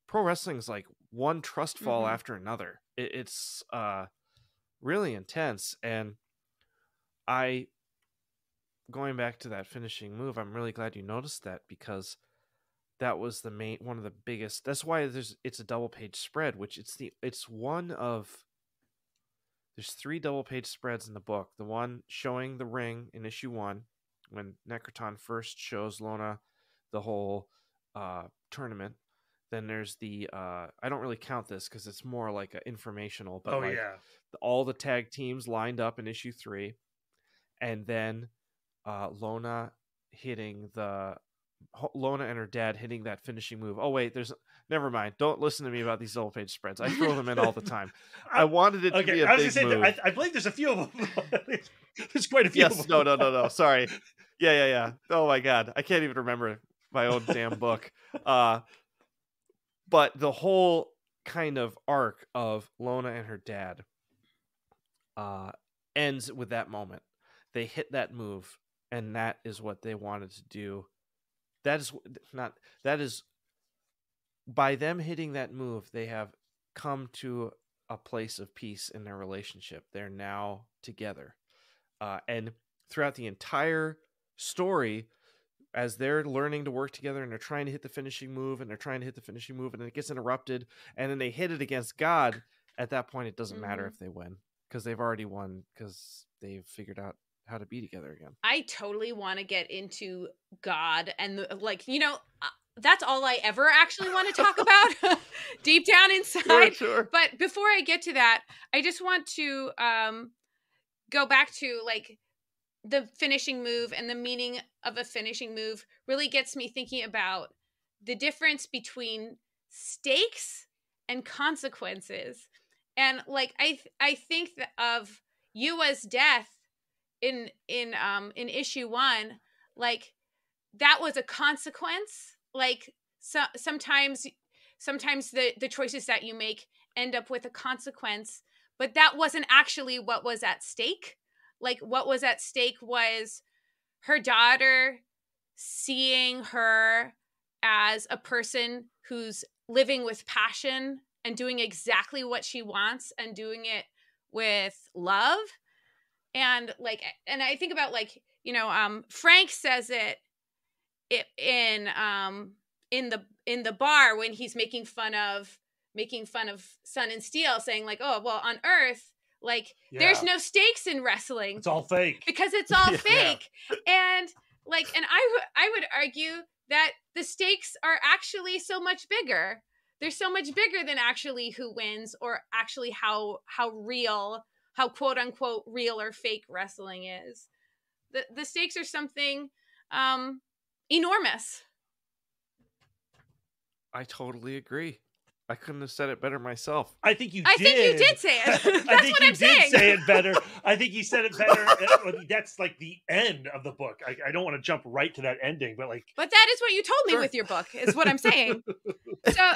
pro wrestling is like one trust fall mm-hmm. after another. It, it's uh really intense and I going back to that finishing move, I'm really glad you noticed that because that was the main one of the biggest that's why there's it's a double page spread which it's the it's one of there's three double page spreads in the book the one showing the ring in issue one when Necroton first shows Lona the whole uh, tournament. Then there's the uh, I don't really count this because it's more like an informational. But oh like yeah, all the tag teams lined up in issue three, and then uh, Lona hitting the Lona and her dad hitting that finishing move. Oh wait, there's never mind. Don't listen to me about these old page spreads. I throw them in all the time. I, I wanted it okay, to be a I was big say, move. I, I believe there's a few of them. There's quite a few. Yes. No, no, no, no. Sorry. Yeah, yeah, yeah. Oh my god, I can't even remember my own damn book. Uh, but the whole kind of arc of Lona and her dad uh, ends with that moment. They hit that move, and that is what they wanted to do. That is not. That is by them hitting that move. They have come to a place of peace in their relationship. They're now together. Uh, and throughout the entire story, as they're learning to work together and they're trying to hit the finishing move and they're trying to hit the finishing move and then it gets interrupted and then they hit it against God, at that point it doesn't mm-hmm. matter if they win because they've already won because they've figured out how to be together again. I totally want to get into God and the, like, you know, uh, that's all I ever actually want to talk about deep down inside. Sure, sure. But before I get to that, I just want to um go back to like the finishing move and the meaning of a finishing move really gets me thinking about the difference between stakes and consequences and like i th- i think of you as death in in um in issue 1 like that was a consequence like so, sometimes sometimes the the choices that you make end up with a consequence but that wasn't actually what was at stake. Like, what was at stake was her daughter seeing her as a person who's living with passion and doing exactly what she wants and doing it with love and like and i think about like you know um frank says it it in um in the in the bar when he's making fun of making fun of Sun and Steel, saying like, "Oh, well, on Earth." Like yeah. there's no stakes in wrestling. It's all fake. Because it's all yeah. fake. And like and I w- I would argue that the stakes are actually so much bigger. They're so much bigger than actually who wins or actually how how real, how quote unquote real or fake wrestling is. The the stakes are something um enormous. I totally agree. I couldn't have said it better myself. I think you. I did. think you did say it. That's I think what you I'm did saying. say it better. I think you said it better. Uh, that's like the end of the book. I, I, don't want to jump right to that ending, but like. But that is what you told me sure. with your book. Is what I'm saying. So.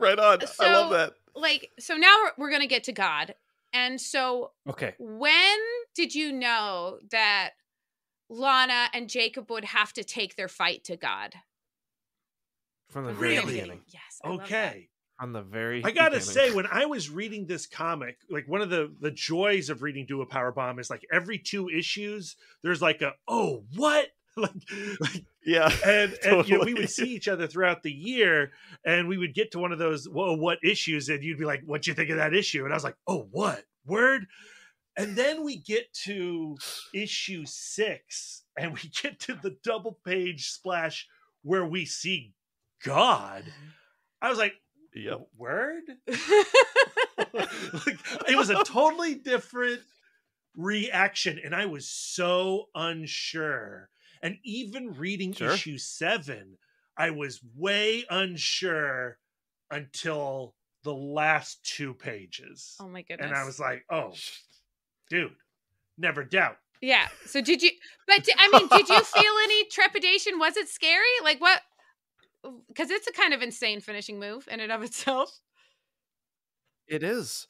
right on. So, I love that. Like so now we're, we're gonna get to God, and so okay. When did you know that Lana and Jacob would have to take their fight to God? From the really? beginning. Yes. I okay on the very. I gotta beginning. say, when I was reading this comic, like one of the the joys of reading "Do a Power Bomb" is like every two issues, there's like a oh what like, like, yeah and and you know, we would see each other throughout the year and we would get to one of those "Well, what issues and you'd be like what do you think of that issue and i was like oh what word and then we get to issue six and we get to the double page splash where we see god mm-hmm. i was like yeah, word. like, it was a totally different reaction, and I was so unsure. And even reading sure. issue seven, I was way unsure until the last two pages. Oh my goodness! And I was like, oh, dude, never doubt. Yeah. So did you? But I mean, did you feel any trepidation? Was it scary? Like what? because it's a kind of insane finishing move in and of itself. It is.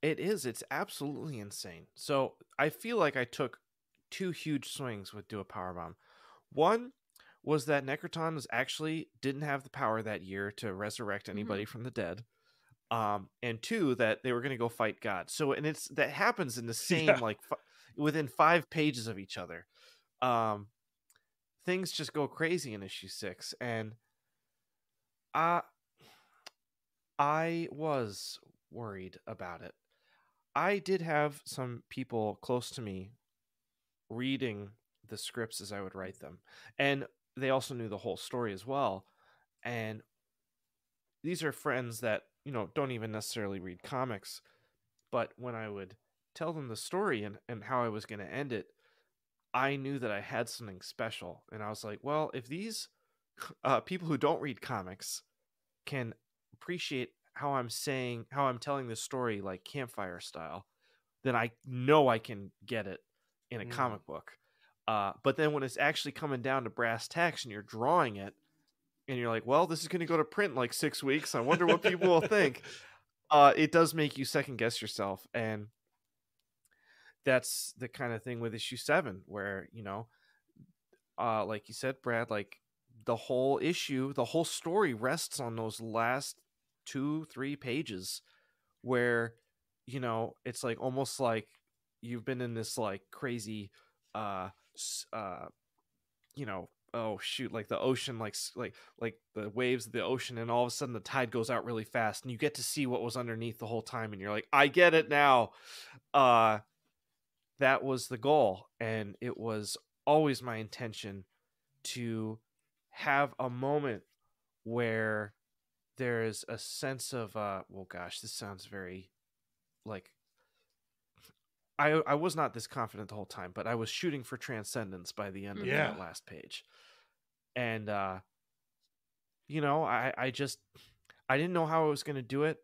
It is. It's absolutely insane. So I feel like I took two huge swings with do a power bomb. One was that Necroton was actually didn't have the power that year to resurrect anybody mm-hmm. from the dead. Um, and two that they were going to go fight God. So and it's that happens in the same yeah. like f- within five pages of each other. Um, things just go crazy in issue six, and I I was worried about it. I did have some people close to me reading the scripts as I would write them. And they also knew the whole story as well. And these are friends that, you know, don't even necessarily read comics. But when I would tell them the story and, and how I was going to end it, I knew that I had something special. And I was like, well, if these uh, people who don't read comics can appreciate how I'm saying how I'm telling this story like campfire style, then I know I can get it in a mm. comic book. Uh, but then when it's actually coming down to brass tacks and you're drawing it, and you're like, well, this is going to go to print in like six weeks. I wonder what people will think. Uh, it does make you second guess yourself, and that's the kind of thing with issue seven where you know, uh, like you said, Brad, like the whole issue, the whole story rests on those last two, three pages where, you know, it's like almost like you've been in this like crazy, uh, uh, you know, oh shoot, like the ocean, like, like, like the waves of the ocean. And all of a sudden the tide goes out really fast and you get to see what was underneath the whole time. And you're like, I get it now. Uh, that was the goal. And it was always my intention to have a moment where there is a sense of uh well gosh this sounds very like i i was not this confident the whole time but i was shooting for transcendence by the end of yeah. that last page and uh you know i i just i didn't know how i was going to do it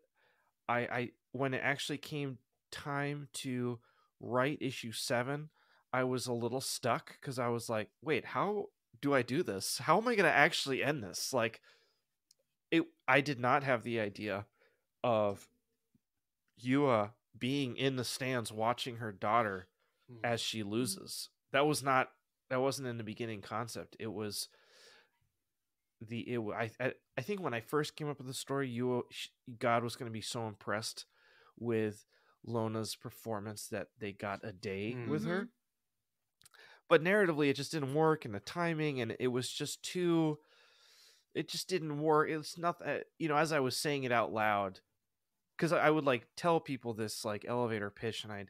i i when it actually came time to write issue 7 i was a little stuck cuz i was like wait how do I do this? How am I going to actually end this? Like it I did not have the idea of Yua being in the stands watching her daughter hmm. as she loses. That was not that wasn't in the beginning concept. It was the it I I think when I first came up with the story, you God was going to be so impressed with Lona's performance that they got a day mm-hmm. with her but narratively it just didn't work and the timing and it was just too it just didn't work it's not uh, you know as i was saying it out loud because i would like tell people this like elevator pitch and i'd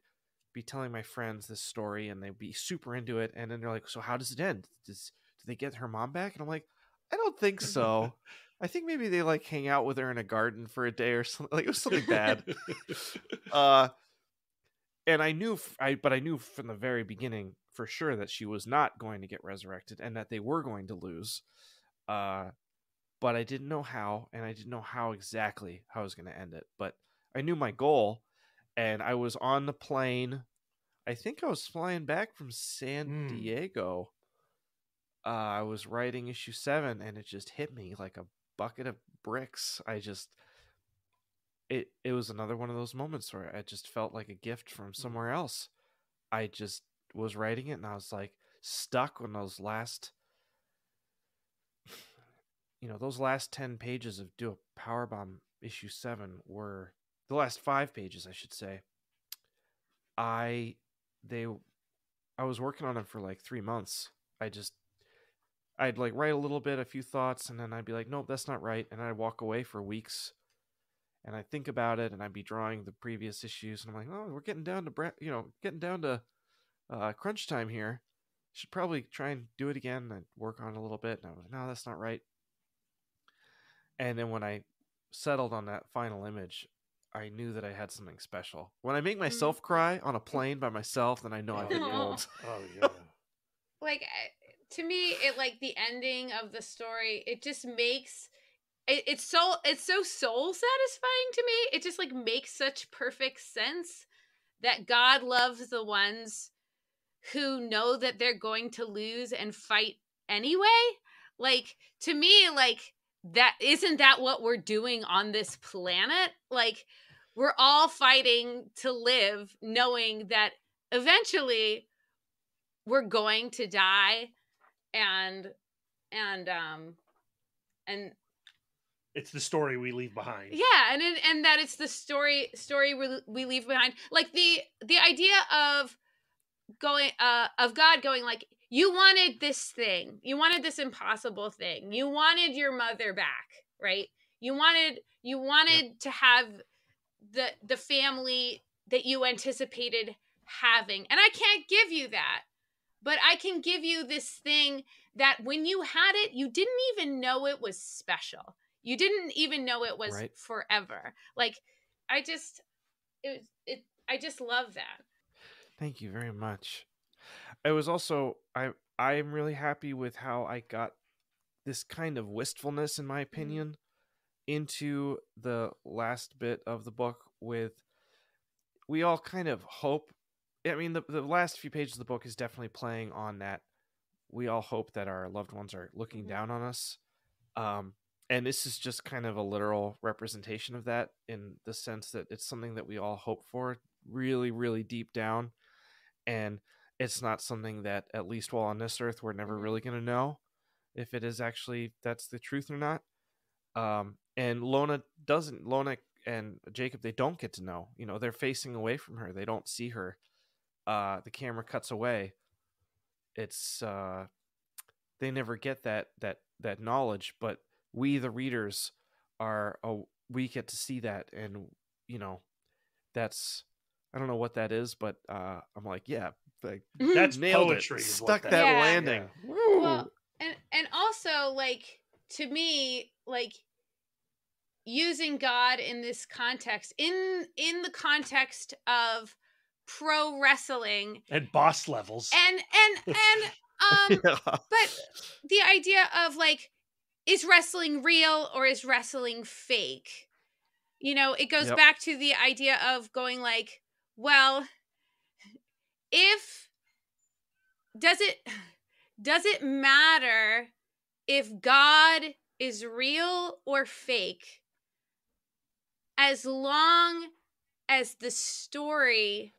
be telling my friends this story and they'd be super into it and then they're like so how does it end does do they get her mom back and i'm like i don't think so i think maybe they like hang out with her in a garden for a day or something like it was something bad uh and i knew i but i knew from the very beginning for sure that she was not going to get resurrected and that they were going to lose. Uh, but I didn't know how, and I didn't know how exactly how I was going to end it. But I knew my goal, and I was on the plane. I think I was flying back from San mm. Diego. Uh, I was writing issue seven, and it just hit me like a bucket of bricks. I just it it was another one of those moments where I just felt like a gift from hmm. somewhere else. I just was writing it and I was like stuck on those last you know, those last 10 pages of Do a Powerbomb issue 7 were the last 5 pages, I should say. I they I was working on them for like 3 months. I just I'd like write a little bit, a few thoughts, and then I'd be like, nope, that's not right. And I'd walk away for weeks and I think about it and I'd be drawing the previous issues and I'm like, oh, we're getting down to, you know, getting down to uh, crunch time here. Should probably try and do it again and work on it a little bit. And I was like, no, that's not right. And then when I settled on that final image, I knew that I had something special. When I make mm. myself cry on a plane by myself, then I know I've been old. Oh yeah. like to me, it like the ending of the story. It just makes it, it's so it's so soul satisfying to me. It just like makes such perfect sense that God loves the ones who know that they're going to lose and fight anyway. Like to me, like that isn't that what we're doing on this planet? Like we're all fighting to live knowing that eventually we're going to die and and um and it's the story we leave behind yeah and and that it's the story story we leave behind like the the idea of going uh of God going like you wanted this thing. You wanted this impossible thing. You wanted your mother back, right? You wanted you wanted yeah. to have the the family that you anticipated having. And I can't give you that. But I can give you this thing that when you had it, you didn't even know it was special. You didn't even know it was right. forever. Like I just it, it I just love that. Thank you very much. It was also I I'm really happy with how I got this kind of wistfulness in my mm-hmm. opinion into the last bit of the book with we all kind of hope I mean the the last few pages of the book is definitely playing on that we all hope that our loved ones are looking mm-hmm. down on us. Um, and this is just kind of a literal representation of that in the sense that it's something that we all hope for really, really deep down and it's not something that at least while on this earth we're never mm-hmm. really going to know if it is actually that's the truth or not um, and lona doesn't lona and jacob they don't get to know you know they're facing away from her they don't see her uh, the camera cuts away it's uh, they never get that that that knowledge but we the readers are uh, we get to see that and you know that's I don't know what that is, but uh, I'm like, yeah, like that's nailed poetry. It. Stuck that, that yeah. landing. Yeah. Well, and and also like to me, like using God in this context, in in the context of pro wrestling and boss levels, and and and um, yeah. but the idea of like, is wrestling real or is wrestling fake? You know, it goes yep. back to the idea of going like well, if does it does it matter if God is real or fake as long as the story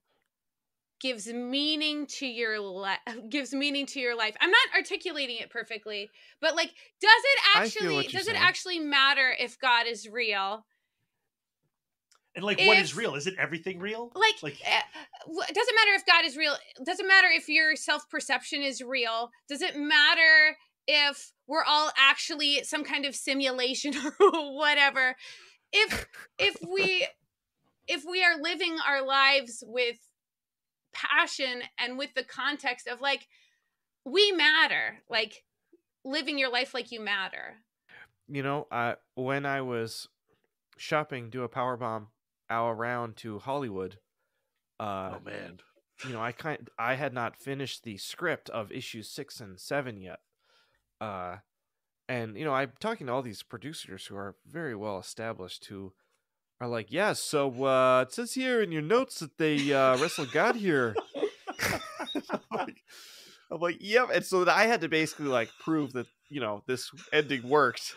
gives meaning to your life gives meaning to your life i'm not articulating it perfectly but like does it actually does saying. it actually matter if god is real and like, if, what is real? Isn't everything real? Like, like eh, it doesn't matter if God is real. It doesn't matter if your self perception is real. Does it matter if we're all actually some kind of simulation or whatever? If if we if we are living our lives with passion and with the context of like we matter, like living your life like you matter. You know, uh, when I was shopping, do a power bomb our round to Hollywood. Uh, oh man, you know I kind I had not finished the script of issues six and seven yet. Uh, and you know I'm talking to all these producers who are very well established who are like, yeah. So uh, it says here in your notes that they uh, wrestled God here. I'm like, yep. And so I had to basically like prove that you know this ending worked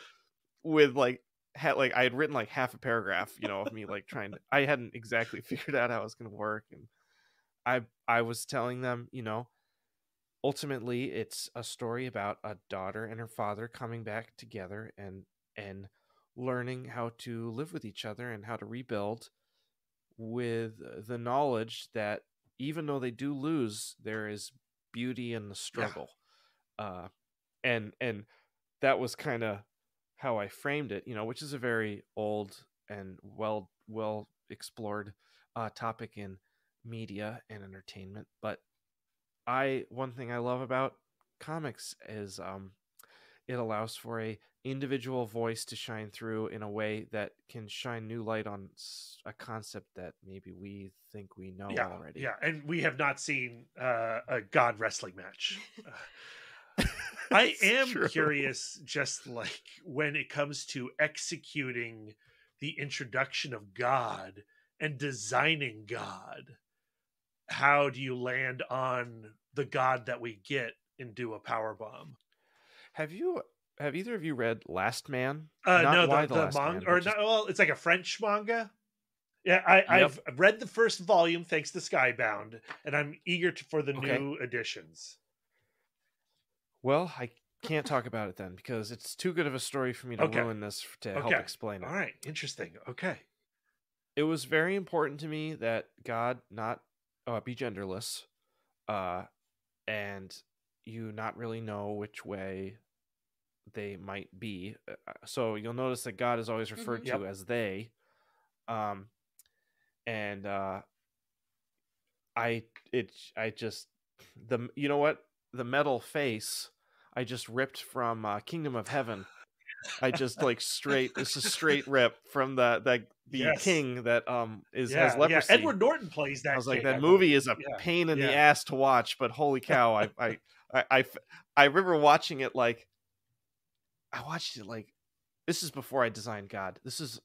with like had like I had written like half a paragraph, you know, of me like trying to I hadn't exactly figured out how it was gonna work and I I was telling them, you know, ultimately it's a story about a daughter and her father coming back together and and learning how to live with each other and how to rebuild with the knowledge that even though they do lose, there is beauty in the struggle. Yeah. Uh and and that was kind of how I framed it, you know, which is a very old and well well explored uh, topic in media and entertainment. But I one thing I love about comics is um, it allows for a individual voice to shine through in a way that can shine new light on a concept that maybe we think we know yeah, already. Yeah, and we have not seen uh, a god wrestling match. Uh, I am true. curious, just like when it comes to executing the introduction of God and designing God, how do you land on the God that we get and do a power bomb? Have you have either of you read Last Man? Uh, not no, the, the, the manga, or just... not, well, it's like a French manga. Yeah, I, have read the first volume thanks to Skybound, and I'm eager to, for the okay. new editions. Well, I can't talk about it then because it's too good of a story for me to okay. ruin this to okay. help explain it. All right, interesting. Okay. It was very important to me that God not uh, be genderless, uh, and you not really know which way they might be. Uh, uh, so you'll notice that God is always mm-hmm. referred mm-hmm. to as they. Um, and uh, I it I just the you know what the metal face I just ripped from uh, Kingdom of Heaven. I just like straight. This is straight rip from the the, the yes. king that um is yeah, has leprosy. Yeah. Edward Norton plays that. I was like, that I movie is a yeah. pain in the ass to watch, but holy cow! I, I, I I I remember watching it like I watched it like this is before I designed God. This is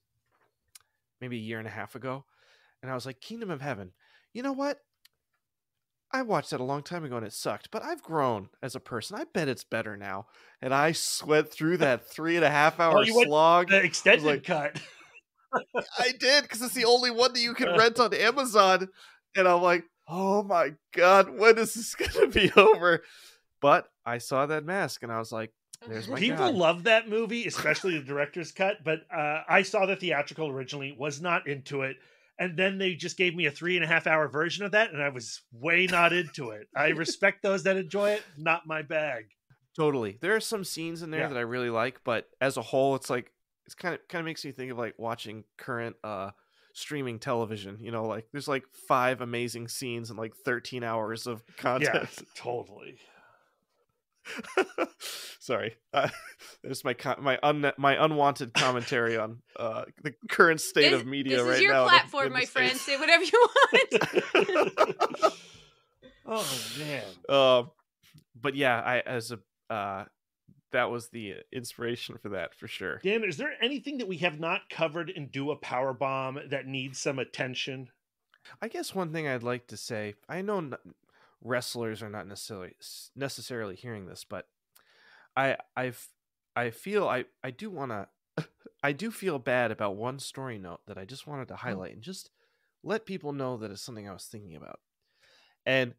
maybe a year and a half ago, and I was like, Kingdom of Heaven. You know what? I watched that a long time ago and it sucked, but I've grown as a person. I bet it's better now. And I sweat through that three and a half oh, hour oh, slog. The extended like, cut. I did because it's the only one that you can rent on Amazon. And I'm like, oh my God, when is this going to be over? But I saw that mask and I was like, there's my People love that movie, especially the director's cut. But uh, I saw the theatrical originally, was not into it and then they just gave me a three and a half hour version of that and i was way not into it i respect those that enjoy it not my bag totally there are some scenes in there yeah. that i really like but as a whole it's like it's kind of kind of makes me think of like watching current uh streaming television you know like there's like five amazing scenes and like 13 hours of content yeah, totally Sorry, uh, there's my my un- my unwanted commentary on uh, the current state this, of media right now. This is your platform, my friend. Say whatever you want. oh man. Uh, but yeah, I as a uh, that was the inspiration for that for sure. Dan, is there anything that we have not covered in Do a Power Bomb that needs some attention? I guess one thing I'd like to say, I know wrestlers are not necessarily necessarily hearing this, but I I've I feel I I do want to I do feel bad about one story note that I just wanted to hmm. highlight and just let people know that it's something I was thinking about. And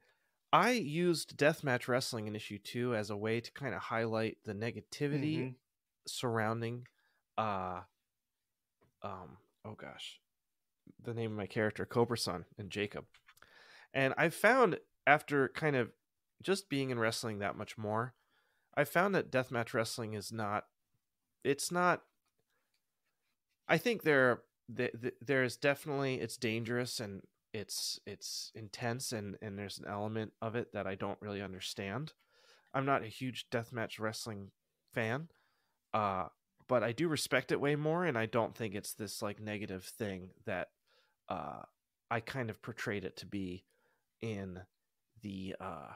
I used deathmatch wrestling in issue 2 as a way to kind of highlight the negativity mm-hmm. surrounding uh um oh gosh the name of my character Cobra Sun and Jacob. And I found after kind of just being in wrestling that much more, I found that deathmatch wrestling is not. It's not. I think there there is definitely it's dangerous and it's it's intense and and there's an element of it that I don't really understand. I'm not a huge deathmatch wrestling fan, uh, but I do respect it way more, and I don't think it's this like negative thing that uh, I kind of portrayed it to be in the uh,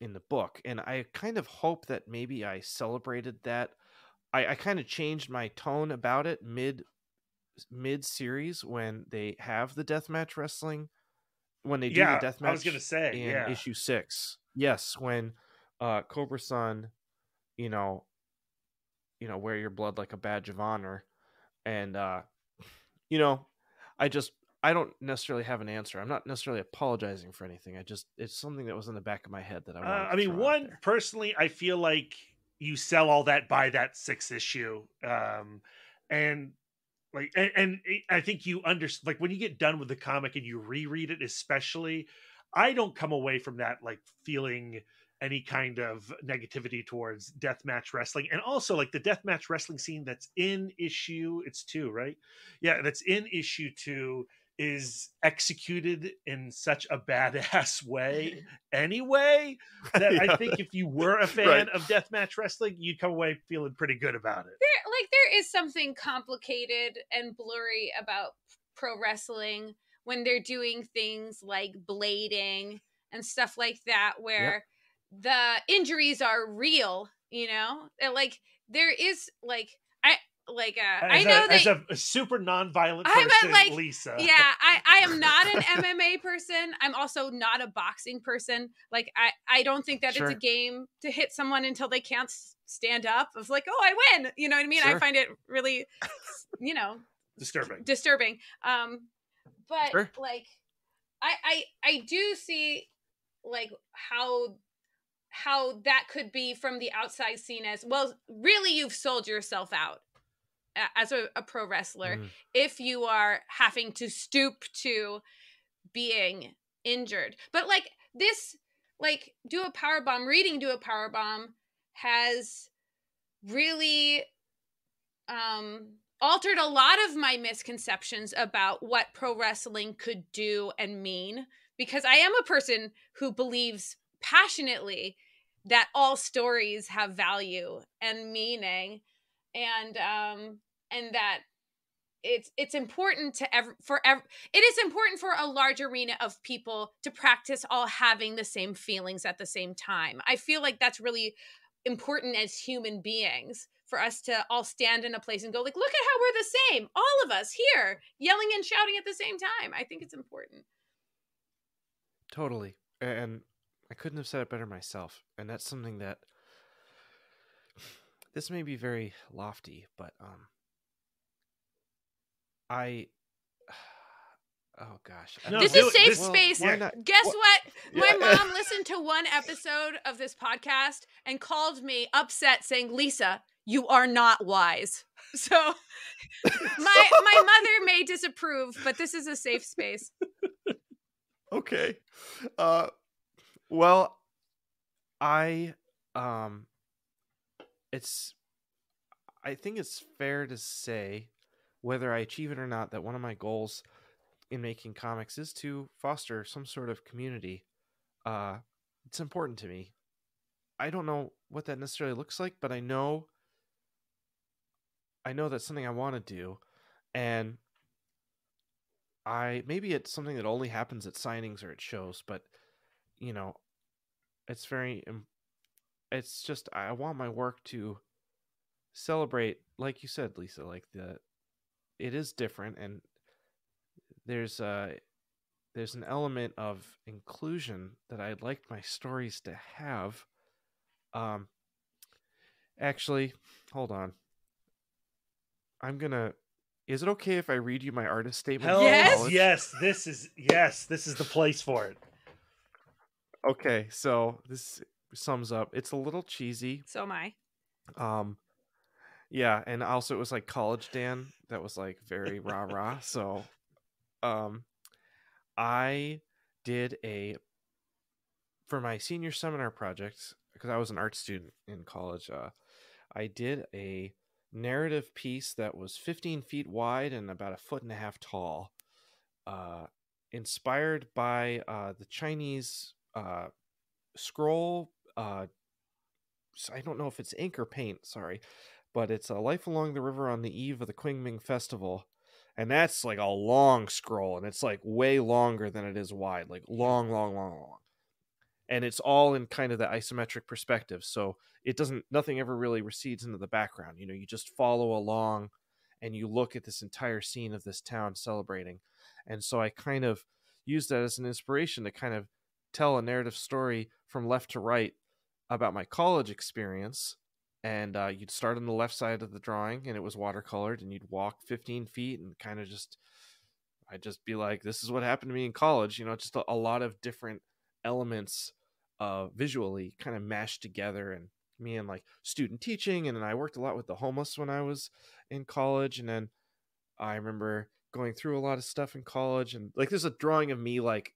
in the book, and I kind of hope that maybe I celebrated that. I, I kind of changed my tone about it mid mid series when they have the death match wrestling when they do the death match. I was gonna say in yeah. issue six. Yes, when uh, Cobra Sun, you know, you know, wear your blood like a badge of honor, and uh, you know, I just I don't necessarily have an answer. I'm not necessarily apologizing for anything. I just it's something that was in the back of my head that I. Uh, I mean, one personally, I feel like you sell all that by that six issue, um, and like, and, and I think you understand. Like when you get done with the comic and you reread it, especially, I don't come away from that like feeling any kind of negativity towards deathmatch wrestling and also like the deathmatch wrestling scene that's in issue it's two right yeah that's in issue two is executed in such a badass way anyway that yeah. I think if you were a fan right. of deathmatch wrestling, you'd come away feeling pretty good about it. There, like there is something complicated and blurry about pro wrestling when they're doing things like blading and stuff like that where yep. the injuries are real, you know? like there is like I like uh, a, as I know a, that, as a super non-violent person, I'm a, like, Lisa. Yeah, I, I am not an MMA person. I'm also not a boxing person. Like I, I don't think that sure. it's a game to hit someone until they can't stand up. Of like, oh, I win. You know what I mean? Sure. I find it really, you know, disturbing. Disturbing. Um, but sure. like, I, I, I do see like how how that could be from the outside seen as well really you've sold yourself out as a, a pro wrestler mm. if you are having to stoop to being injured. But like this, like do a power bomb reading, do a power bomb has really um, altered a lot of my misconceptions about what pro wrestling could do and mean because I am a person who believes passionately that all stories have value and meaning and um, and that it's it's important to ever for ever it is important for a large arena of people to practice all having the same feelings at the same time. I feel like that's really important as human beings for us to all stand in a place and go like look at how we're the same all of us here yelling and shouting at the same time i think it's important totally and i couldn't have said it better myself and that's something that this may be very lofty, but um, I. Oh gosh. No, this is safe this, space. Well, Guess what? My yeah. mom listened to one episode of this podcast and called me upset saying, "Lisa, you are not wise." So my my mother may disapprove, but this is a safe space. Okay. Uh well, I um it's I think it's fair to say, whether I achieve it or not, that one of my goals in making comics is to foster some sort of community. Uh, it's important to me. I don't know what that necessarily looks like, but I know I know that's something I want to do, and I maybe it's something that only happens at signings or at shows, but you know, it's very it's just I want my work to celebrate, like you said, Lisa, like the it is different and there's a uh, there's an element of inclusion that I'd like my stories to have. Um actually, hold on. I'm gonna is it okay if I read you my artist statement? Hell yes, yes, this is yes, this is the place for it. Okay, so this sums up. It's a little cheesy. So am I. Um, yeah, and also it was like college Dan that was like very rah rah. So, um, I did a for my senior seminar project because I was an art student in college. Uh, I did a narrative piece that was 15 feet wide and about a foot and a half tall, uh, inspired by uh, the Chinese uh, scroll uh, I don't know if it's ink or paint, sorry, but it's a life along the river on the eve of the Qingming Festival, and that's like a long scroll, and it's like way longer than it is wide, like long, long, long, long, and it's all in kind of the isometric perspective, so it doesn't, nothing ever really recedes into the background. You know, you just follow along, and you look at this entire scene of this town celebrating, and so I kind of used that as an inspiration to kind of tell a narrative story from left to right about my college experience and uh, you'd start on the left side of the drawing and it was watercolored and you'd walk 15 feet and kind of just i'd just be like this is what happened to me in college you know just a, a lot of different elements uh, visually kind of mashed together and me and like student teaching and then i worked a lot with the homeless when i was in college and then i remember going through a lot of stuff in college and like there's a drawing of me like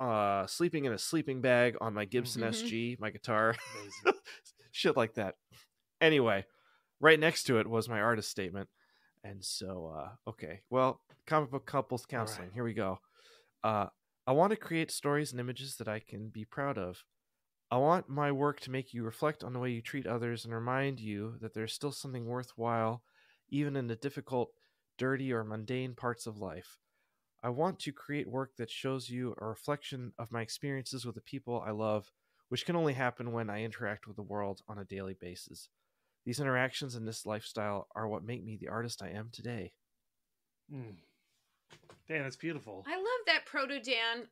uh, sleeping in a sleeping bag on my Gibson mm-hmm. SG, my guitar, shit like that. Anyway, right next to it was my artist statement. And so, uh, okay, well, comic book couples counseling. Right. Here we go. Uh, I want to create stories and images that I can be proud of. I want my work to make you reflect on the way you treat others and remind you that there's still something worthwhile, even in the difficult, dirty, or mundane parts of life. I want to create work that shows you a reflection of my experiences with the people I love, which can only happen when I interact with the world on a daily basis. These interactions and this lifestyle are what make me the artist I am today. Mm. Dan, it's beautiful. I love that proto Dan,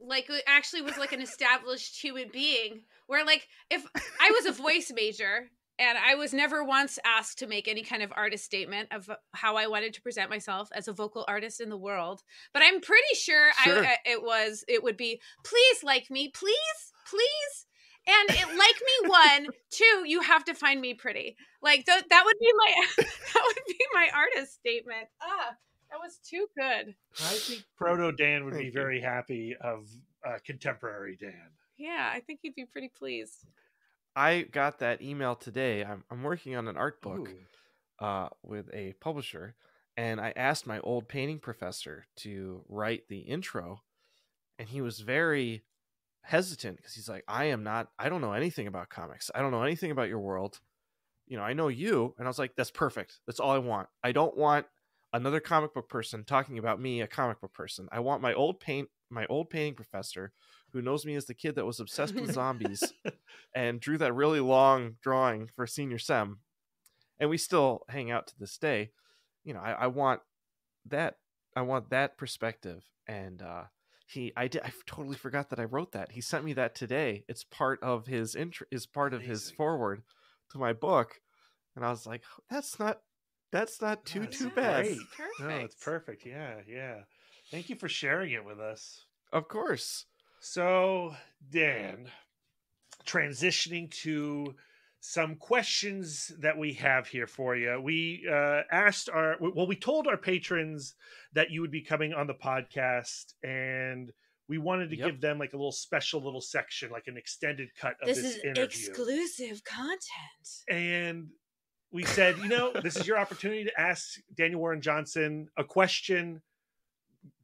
like uh, actually was like an established human being. Where like if I was a voice major, and I was never once asked to make any kind of artist statement of how I wanted to present myself as a vocal artist in the world. But I'm pretty sure, sure. I, uh, it was it would be please like me, please, please. And it like me one, two, you have to find me pretty. Like th- that would be my that would be my artist statement. Ah, that was too good. I think Proto Dan would be very happy of uh, contemporary Dan. Yeah, I think he'd be pretty pleased. I got that email today. I'm, I'm working on an art book uh, with a publisher, and I asked my old painting professor to write the intro, and he was very hesitant because he's like, I am not, I don't know anything about comics. I don't know anything about your world. You know, I know you. And I was like, that's perfect. That's all I want. I don't want another comic book person talking about me, a comic book person. I want my old paint my old painting professor who knows me as the kid that was obsessed with zombies and drew that really long drawing for senior sem and we still hang out to this day you know i, I want that i want that perspective and uh he I did I totally forgot that I wrote that. He sent me that today. It's part of his intro is part Amazing. of his forward to my book. And I was like, that's not that's not too that's too bad. Perfect. No, it's perfect. Yeah, yeah. Thank you for sharing it with us. Of course. So, Dan, transitioning to some questions that we have here for you. We uh, asked our, well, we told our patrons that you would be coming on the podcast and we wanted to yep. give them like a little special little section, like an extended cut of this, this is interview. exclusive content. And we said, you know, this is your opportunity to ask Daniel Warren Johnson a question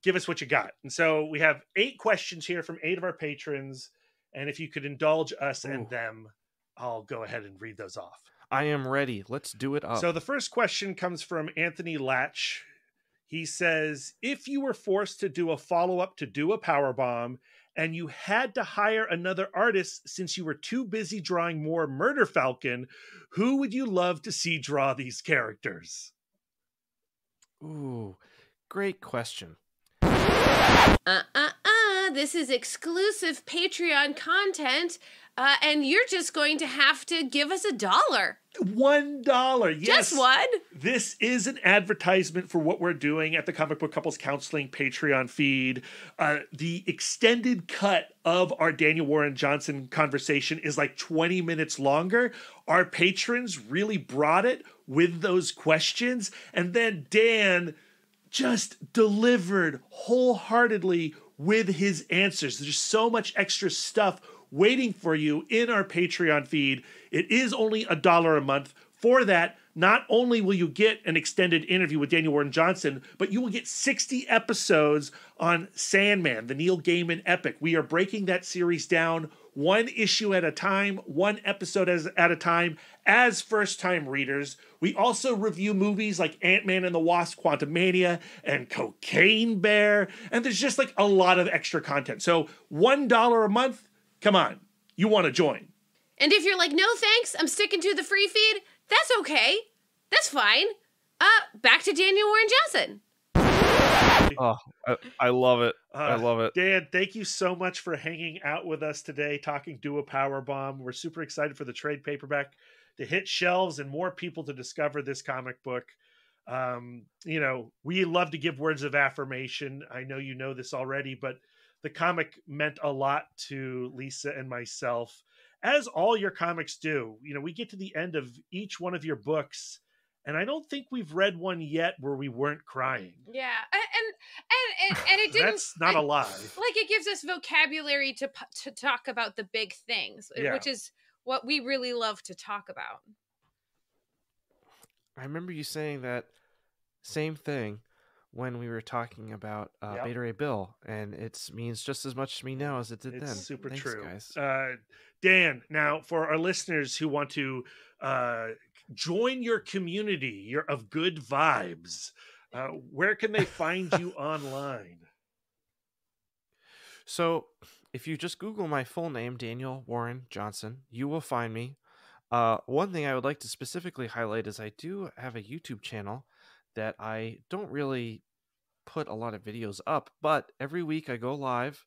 give us what you got. And so we have eight questions here from eight of our patrons. And if you could indulge us Ooh. and them, I'll go ahead and read those off. I am ready. Let's do it up. So the first question comes from Anthony Latch. He says, "If you were forced to do a follow-up to do a power bomb, and you had to hire another artist since you were too busy drawing more Murder Falcon, who would you love to see draw these characters?" Ooh, great question. Uh uh uh, this is exclusive Patreon content, uh, and you're just going to have to give us a dollar. One dollar, yes. Just one. This is an advertisement for what we're doing at the Comic Book Couples Counseling Patreon feed. Uh, the extended cut of our Daniel Warren Johnson conversation is like 20 minutes longer. Our patrons really brought it with those questions. And then Dan just delivered wholeheartedly with his answers. There's so much extra stuff waiting for you in our Patreon feed. It is only a dollar a month. For that, not only will you get an extended interview with Daniel Warren Johnson, but you will get 60 episodes on Sandman, the Neil Gaiman epic. We are breaking that series down one issue at a time, one episode as, at a time, as first time readers. We also review movies like Ant Man and the Wasp, Quantum Mania, and Cocaine Bear. And there's just like a lot of extra content. So $1 a month, come on, you want to join. And if you're like, no thanks, I'm sticking to the free feed, that's okay. That's fine. Uh, back to Daniel Warren Johnson. Oh, I, I love it. Uh, I love it. Dan, thank you so much for hanging out with us today, talking do a power bomb. We're super excited for the trade paperback to hit shelves and more people to discover this comic book. Um, you know, we love to give words of affirmation. I know you know this already, but the comic meant a lot to Lisa and myself, as all your comics do. You know, we get to the end of each one of your books and I don't think we've read one yet where we weren't crying. Yeah, and and and and, it didn't. That's not a lie. Like it gives us vocabulary to to talk about the big things, eh, yeah. which is what we really love to talk about. I remember you saying that same thing when we were talking about uh, yep. Beta Ray Bill, and it means just as much to me now as it did it's then. Super Thanks, true, guys. Uh, Dan. Now, for our listeners who want to uh, join your community you're of good vibes uh, where can they find you online so if you just google my full name daniel warren johnson you will find me uh, one thing i would like to specifically highlight is i do have a youtube channel that i don't really put a lot of videos up but every week i go live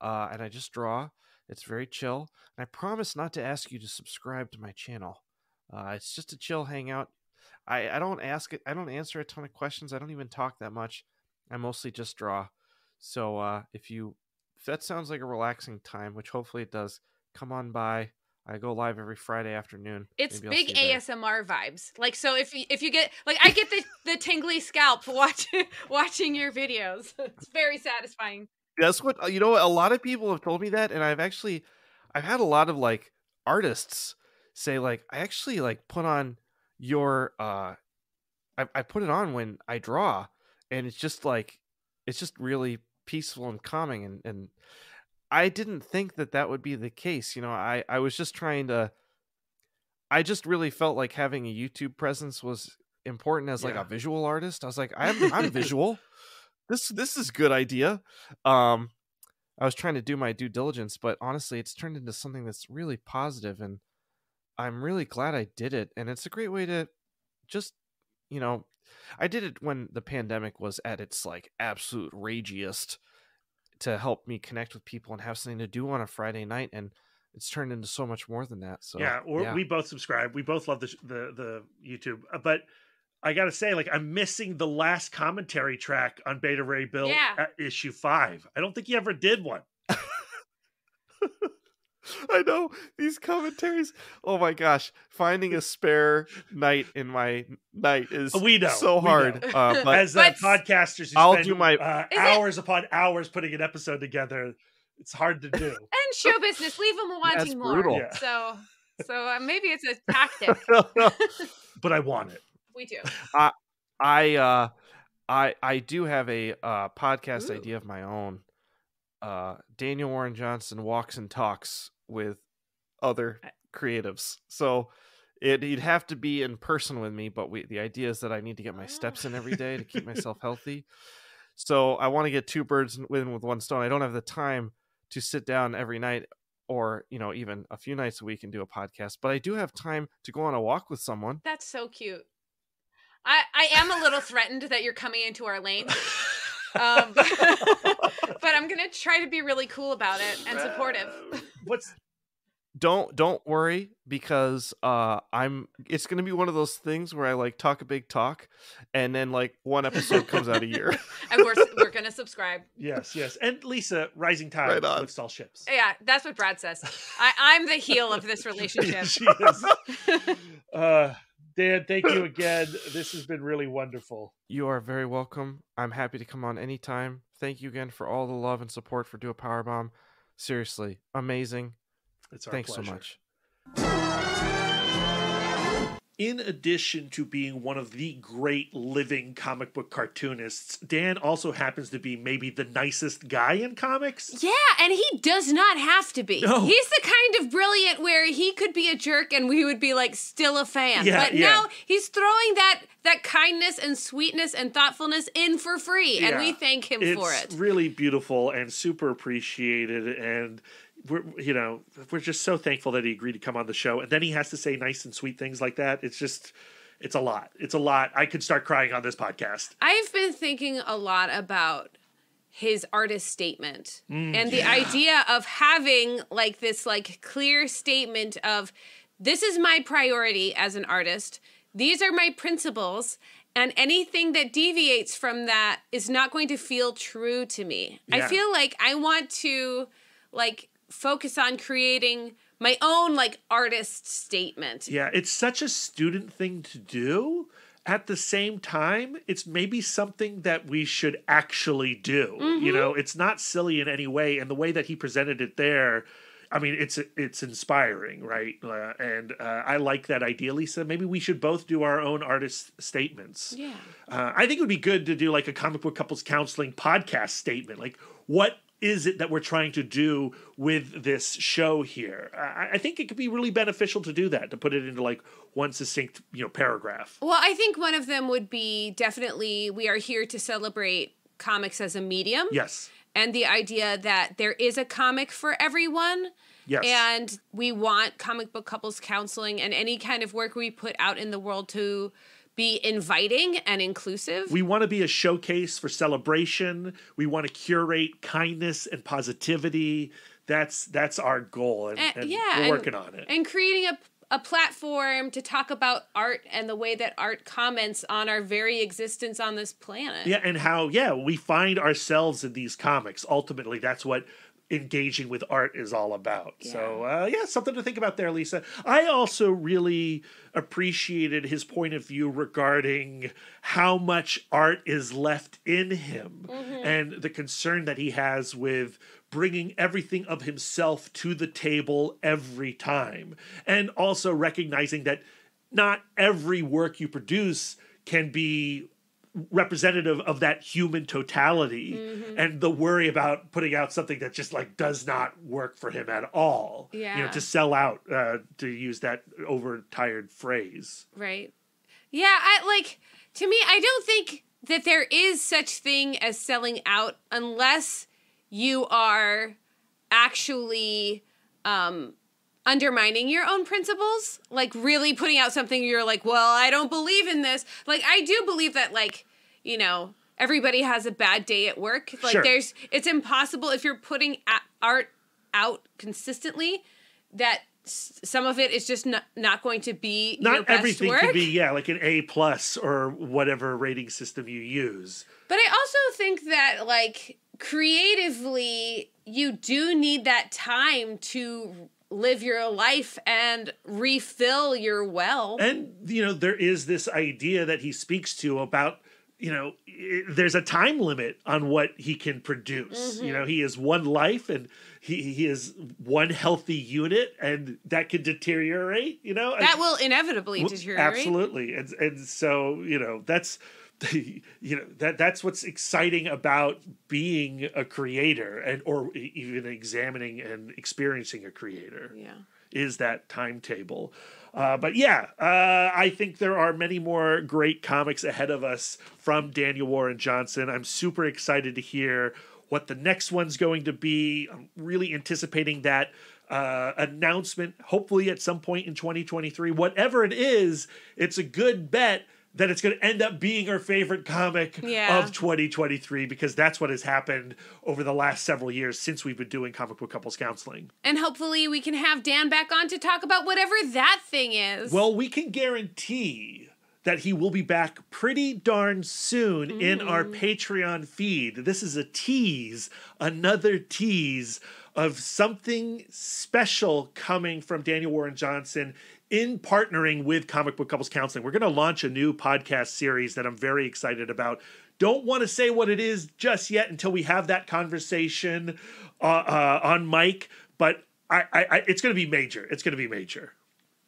uh, and i just draw it's very chill. And I promise not to ask you to subscribe to my channel. Uh, it's just a chill hangout. I, I don't ask it. I don't answer a ton of questions. I don't even talk that much. I mostly just draw. So uh, if you if that sounds like a relaxing time, which hopefully it does, come on by. I go live every Friday afternoon. It's big ASMR vibes. Like so, if you, if you get like I get the the tingly scalp watching watching your videos. It's very satisfying. That's what uh, you know. A lot of people have told me that, and I've actually I've had a lot of like artists say like I actually like put on your uh I, I put it on when I draw and it's just like it's just really peaceful and calming and and I didn't think that that would be the case. You know, I I was just trying to I just really felt like having a YouTube presence was important as yeah. like a visual artist. I was like, I'm I'm visual. This this is good idea. Um I was trying to do my due diligence, but honestly, it's turned into something that's really positive and I'm really glad I did it. And it's a great way to just, you know, I did it when the pandemic was at its like absolute ragiest to help me connect with people and have something to do on a Friday night. And it's turned into so much more than that. So yeah, yeah. we both subscribe. We both love the, the, the YouTube, uh, but I gotta say, like I'm missing the last commentary track on Beta Ray Bill yeah. issue five. I don't think he ever did one. I know these commentaries. Oh my gosh, finding a spare night in my night is we know so hard. Know. Uh, As uh, podcasters, I'll spend, do my uh, hours it... upon hours putting an episode together. It's hard to do. and show business, leave them wanting more. Yeah. So, so uh, maybe it's a tactic. but I want it. We do. I, I, uh, I, I do have a uh, podcast Ooh. idea of my own uh, Daniel Warren Johnson walks and talks with other creatives. So it, would have to be in person with me, but we, the idea is that I need to get my oh. steps in every day to keep myself healthy. So I want to get two birds in with one stone. I don't have the time to sit down every night or, you know, even a few nights a week and do a podcast, but I do have time to go on a walk with someone. That's so cute. I, I am a little threatened that you're coming into our lane. Um, but, I'm gonna try to be really cool about it and supportive. What's don't don't worry because uh i'm it's gonna be one of those things where i like talk a big talk and then like one episode comes out a year and we're, we're gonna subscribe yes yes and lisa rising tide right lifts all ships yeah that's what brad says i i'm the heel of this relationship she is uh Dan, thank you again. This has been really wonderful. You are very welcome. I'm happy to come on anytime. Thank you again for all the love and support for Do a Powerbomb. Seriously, amazing. It's our Thanks pleasure. so much in addition to being one of the great living comic book cartoonists, Dan also happens to be maybe the nicest guy in comics. Yeah, and he does not have to be. No. He's the kind of brilliant where he could be a jerk and we would be like still a fan. Yeah, but yeah. now he's throwing that that kindness and sweetness and thoughtfulness in for free and yeah. we thank him it's for it. It's really beautiful and super appreciated and we're you know we're just so thankful that he agreed to come on the show and then he has to say nice and sweet things like that it's just it's a lot it's a lot i could start crying on this podcast i've been thinking a lot about his artist statement mm, and the yeah. idea of having like this like clear statement of this is my priority as an artist these are my principles and anything that deviates from that is not going to feel true to me yeah. i feel like i want to like focus on creating my own like artist statement. Yeah, it's such a student thing to do. At the same time, it's maybe something that we should actually do. Mm-hmm. You know, it's not silly in any way and the way that he presented it there I mean, it's it's inspiring, right? Uh, and uh, I like that idea, Lisa. Maybe we should both do our own artist statements. Yeah. Uh, I think it would be good to do like a comic book couples counseling podcast statement. Like, what is it that we're trying to do with this show here? I, I, think it could be really beneficial to do that, to put it into like one succinct, you know, paragraph. Well, I think one of them would be definitely we are here to celebrate comics as a medium. Yes. And the idea that there is a comic for everyone. Yes. And we want comic book couples counseling and any kind of work we put out in the world to be inviting and inclusive. We want to be a showcase for celebration. We want to curate kindness and positivity. That's that's our goal, and, and, and yeah, we're working and, on it. And creating a a platform to talk about art and the way that art comments on our very existence on this planet. Yeah, and how yeah, we find ourselves in these comics. Ultimately, that's what engaging with art is all about. Yeah. So, uh, yeah, something to think about there, Lisa. I also really appreciated his point of view regarding how much art is left in him mm-hmm. and the concern that he has with bringing everything of himself to the table every time. And also recognizing that not every work you produce can be representative of that human totality mm-hmm. and the worry about putting out something that just like does not work for him at all yeah you know to sell out uh, to use that overtired phrase right yeah i like to me i don't think that there is such thing as selling out unless you are actually um undermining your own principles, like really putting out something you're like, well, I don't believe in this. Like, I do believe that, like, you know, everybody has a bad day at work. Like, sure. there's, it's impossible if you're putting art out consistently that some of it is just not, not going to be not everything work. could be yeah like an a plus or whatever rating system you use but i also think that like creatively you do need that time to live your life and refill your well. And you know, there is this idea that he speaks to about you know, there's a time limit on what he can produce. Mm-hmm. You know, he is one life and he, he is one healthy unit and that could deteriorate, you know? That and, will inevitably deteriorate. Absolutely. And and so, you know, that's you know that that's what's exciting about being a creator and or even examining and experiencing a creator yeah is that timetable uh, but yeah uh, i think there are many more great comics ahead of us from daniel warren johnson i'm super excited to hear what the next one's going to be i'm really anticipating that uh, announcement hopefully at some point in 2023 whatever it is it's a good bet that it's going to end up being our favorite comic yeah. of 2023 because that's what has happened over the last several years since we've been doing comic book couples counseling. And hopefully we can have Dan back on to talk about whatever that thing is. Well, we can guarantee that he will be back pretty darn soon mm. in our mm. Patreon feed. This is a tease, another tease of something special coming from Daniel Warren Johnson in partnering with Comic Book Couples Counseling, we're going to launch a new podcast series that I'm very excited about. Don't want to say what it is just yet until we have that conversation uh, uh, on Mike, but I, I, I it's going to be major. It's going to be major.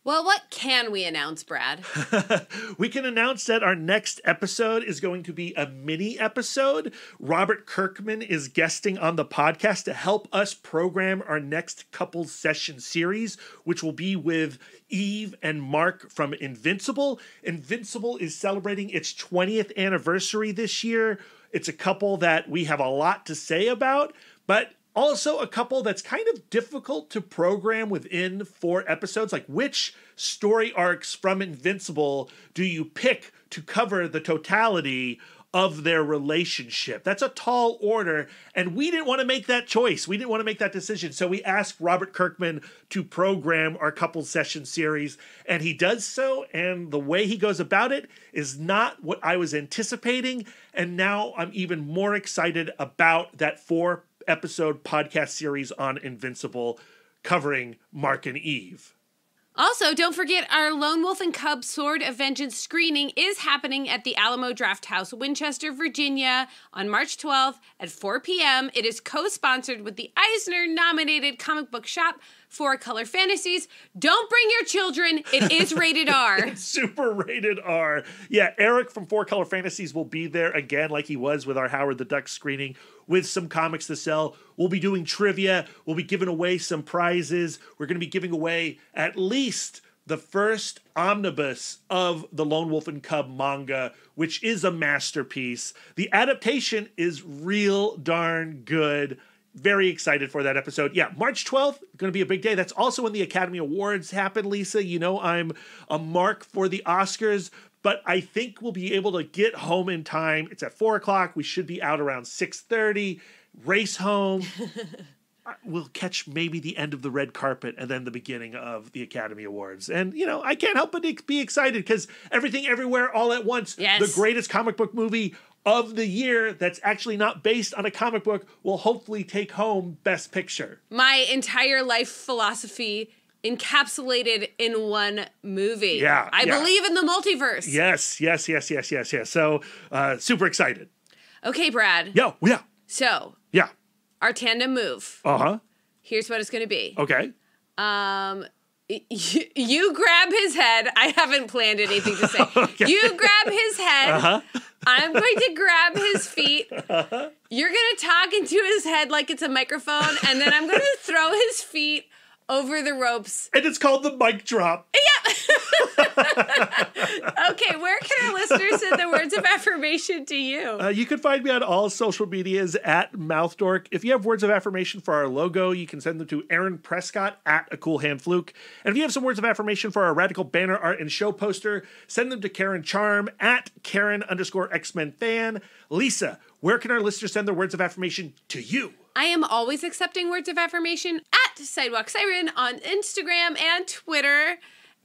Well, what can we announce, Brad? we can announce that our next episode is going to be a mini episode. Robert Kirkman is guesting on the podcast to help us program our next couple session series, which will be with Eve and Mark from Invincible. Invincible is celebrating its 20th anniversary this year. It's a couple that we have a lot to say about, but also a couple that's kind of difficult to program within four episodes. Like, which story arcs from Invincible do you pick to cover the totality of their relationship? That's a tall order. And we didn't want to make that choice. We didn't want to make that decision. So we asked Robert Kirkman to program our couple session series. And he does so. And the way he goes about it is not what I was anticipating. And now I'm even more excited about that four episode podcast series on Invincible covering Mark and Eve. Also, don't forget our Lone Wolf and Cub Sword of Vengeance screening is happening at the Alamo Draft House, Winchester, Virginia, on March 12th at 4 p.m. It is co sponsored with the Eisner nominated comic book shop for Color Fantasies. Don't bring your children, it is rated R. super rated R. Yeah, Eric from Four Color Fantasies will be there again, like he was with our Howard the Duck screening with some comics to sell. We'll be doing trivia. We'll be giving away some prizes. We're going to be giving away at least the first omnibus of the Lone Wolf and Cub manga, which is a masterpiece. The adaptation is real darn good. Very excited for that episode. Yeah, March 12th, going to be a big day. That's also when the Academy Awards happen, Lisa. You know, I'm a mark for the Oscars, but I think we'll be able to get home in time. It's at four o'clock. We should be out around six thirty. Race home. we'll catch maybe the end of the red carpet and then the beginning of the Academy Awards. And you know, I can't help but be excited because everything, everywhere, all at once. Yes. The greatest comic book movie of the year that's actually not based on a comic book will hopefully take home Best Picture. My entire life philosophy encapsulated in one movie. Yeah. I yeah. believe in the multiverse. Yes, yes, yes, yes, yes, yes. So uh super excited. Okay, Brad. Yo, oh, yeah. So Yeah. Our tandem move. Uh-huh. Here's what it's gonna be. Okay. Um you, you grab his head. I haven't planned anything to say. okay. You grab his head. Uh-huh. I'm going to grab his feet. Uh-huh. You're going to talk into his head like it's a microphone, and then I'm going to throw his feet over the ropes. And it's called the mic drop. Yeah. okay, where can our listeners send the words of affirmation to you? Uh, you can find me on all social medias at MouthDork. If you have words of affirmation for our logo, you can send them to Aaron Prescott at A Cool Hand Fluke. And if you have some words of affirmation for our radical banner art and show poster, send them to Karen Charm at Karen underscore X Men fan. Lisa, where can our listeners send their words of affirmation to you? I am always accepting words of affirmation at Sidewalk Siren on Instagram and Twitter.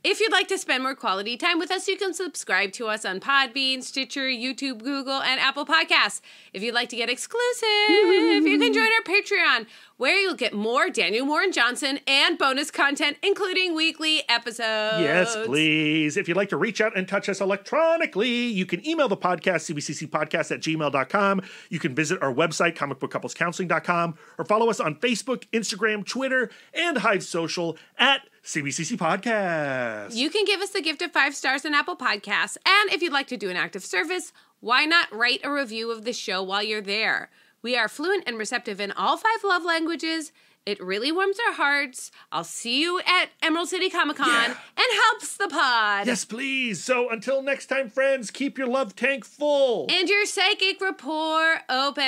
If you'd like to spend more quality time with us, you can subscribe to us on Podbean, Stitcher, YouTube, Google, and Apple Podcasts. If you'd like to get exclusive, you can mm-hmm. join our Patreon where you'll get more Daniel Warren Johnson and bonus content, including weekly episodes. Yes, please. If you'd like to reach out and touch us electronically, you can email the podcast, cbccpodcast at gmail.com. You can visit our website, comicbookcouplescounseling.com, or follow us on Facebook, Instagram, Twitter, and Hive Social at CBCC Podcast. You can give us the gift of five stars on Apple Podcasts. And if you'd like to do an act of service, why not write a review of the show while you're there? We are fluent and receptive in all five love languages. It really warms our hearts. I'll see you at Emerald City Comic Con yeah. and helps the pod. Yes, please. So until next time, friends, keep your love tank full and your psychic rapport open.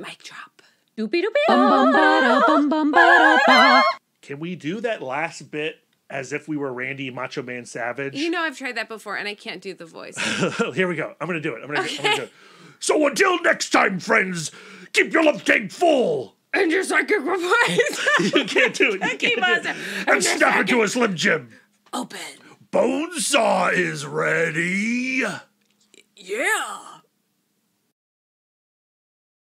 Mic drop. Doopy doopy. Can we do that last bit as if we were Randy Macho Man Savage? You know, I've tried that before and I can't do the voice. Here we go. I'm going to do it. I'm going to do it. So until next time, friends, keep your love tank full. And your psychic replies. you can't do it. You can't do it. And snap into a Slim Jim. Open. Bone saw is ready. Yeah.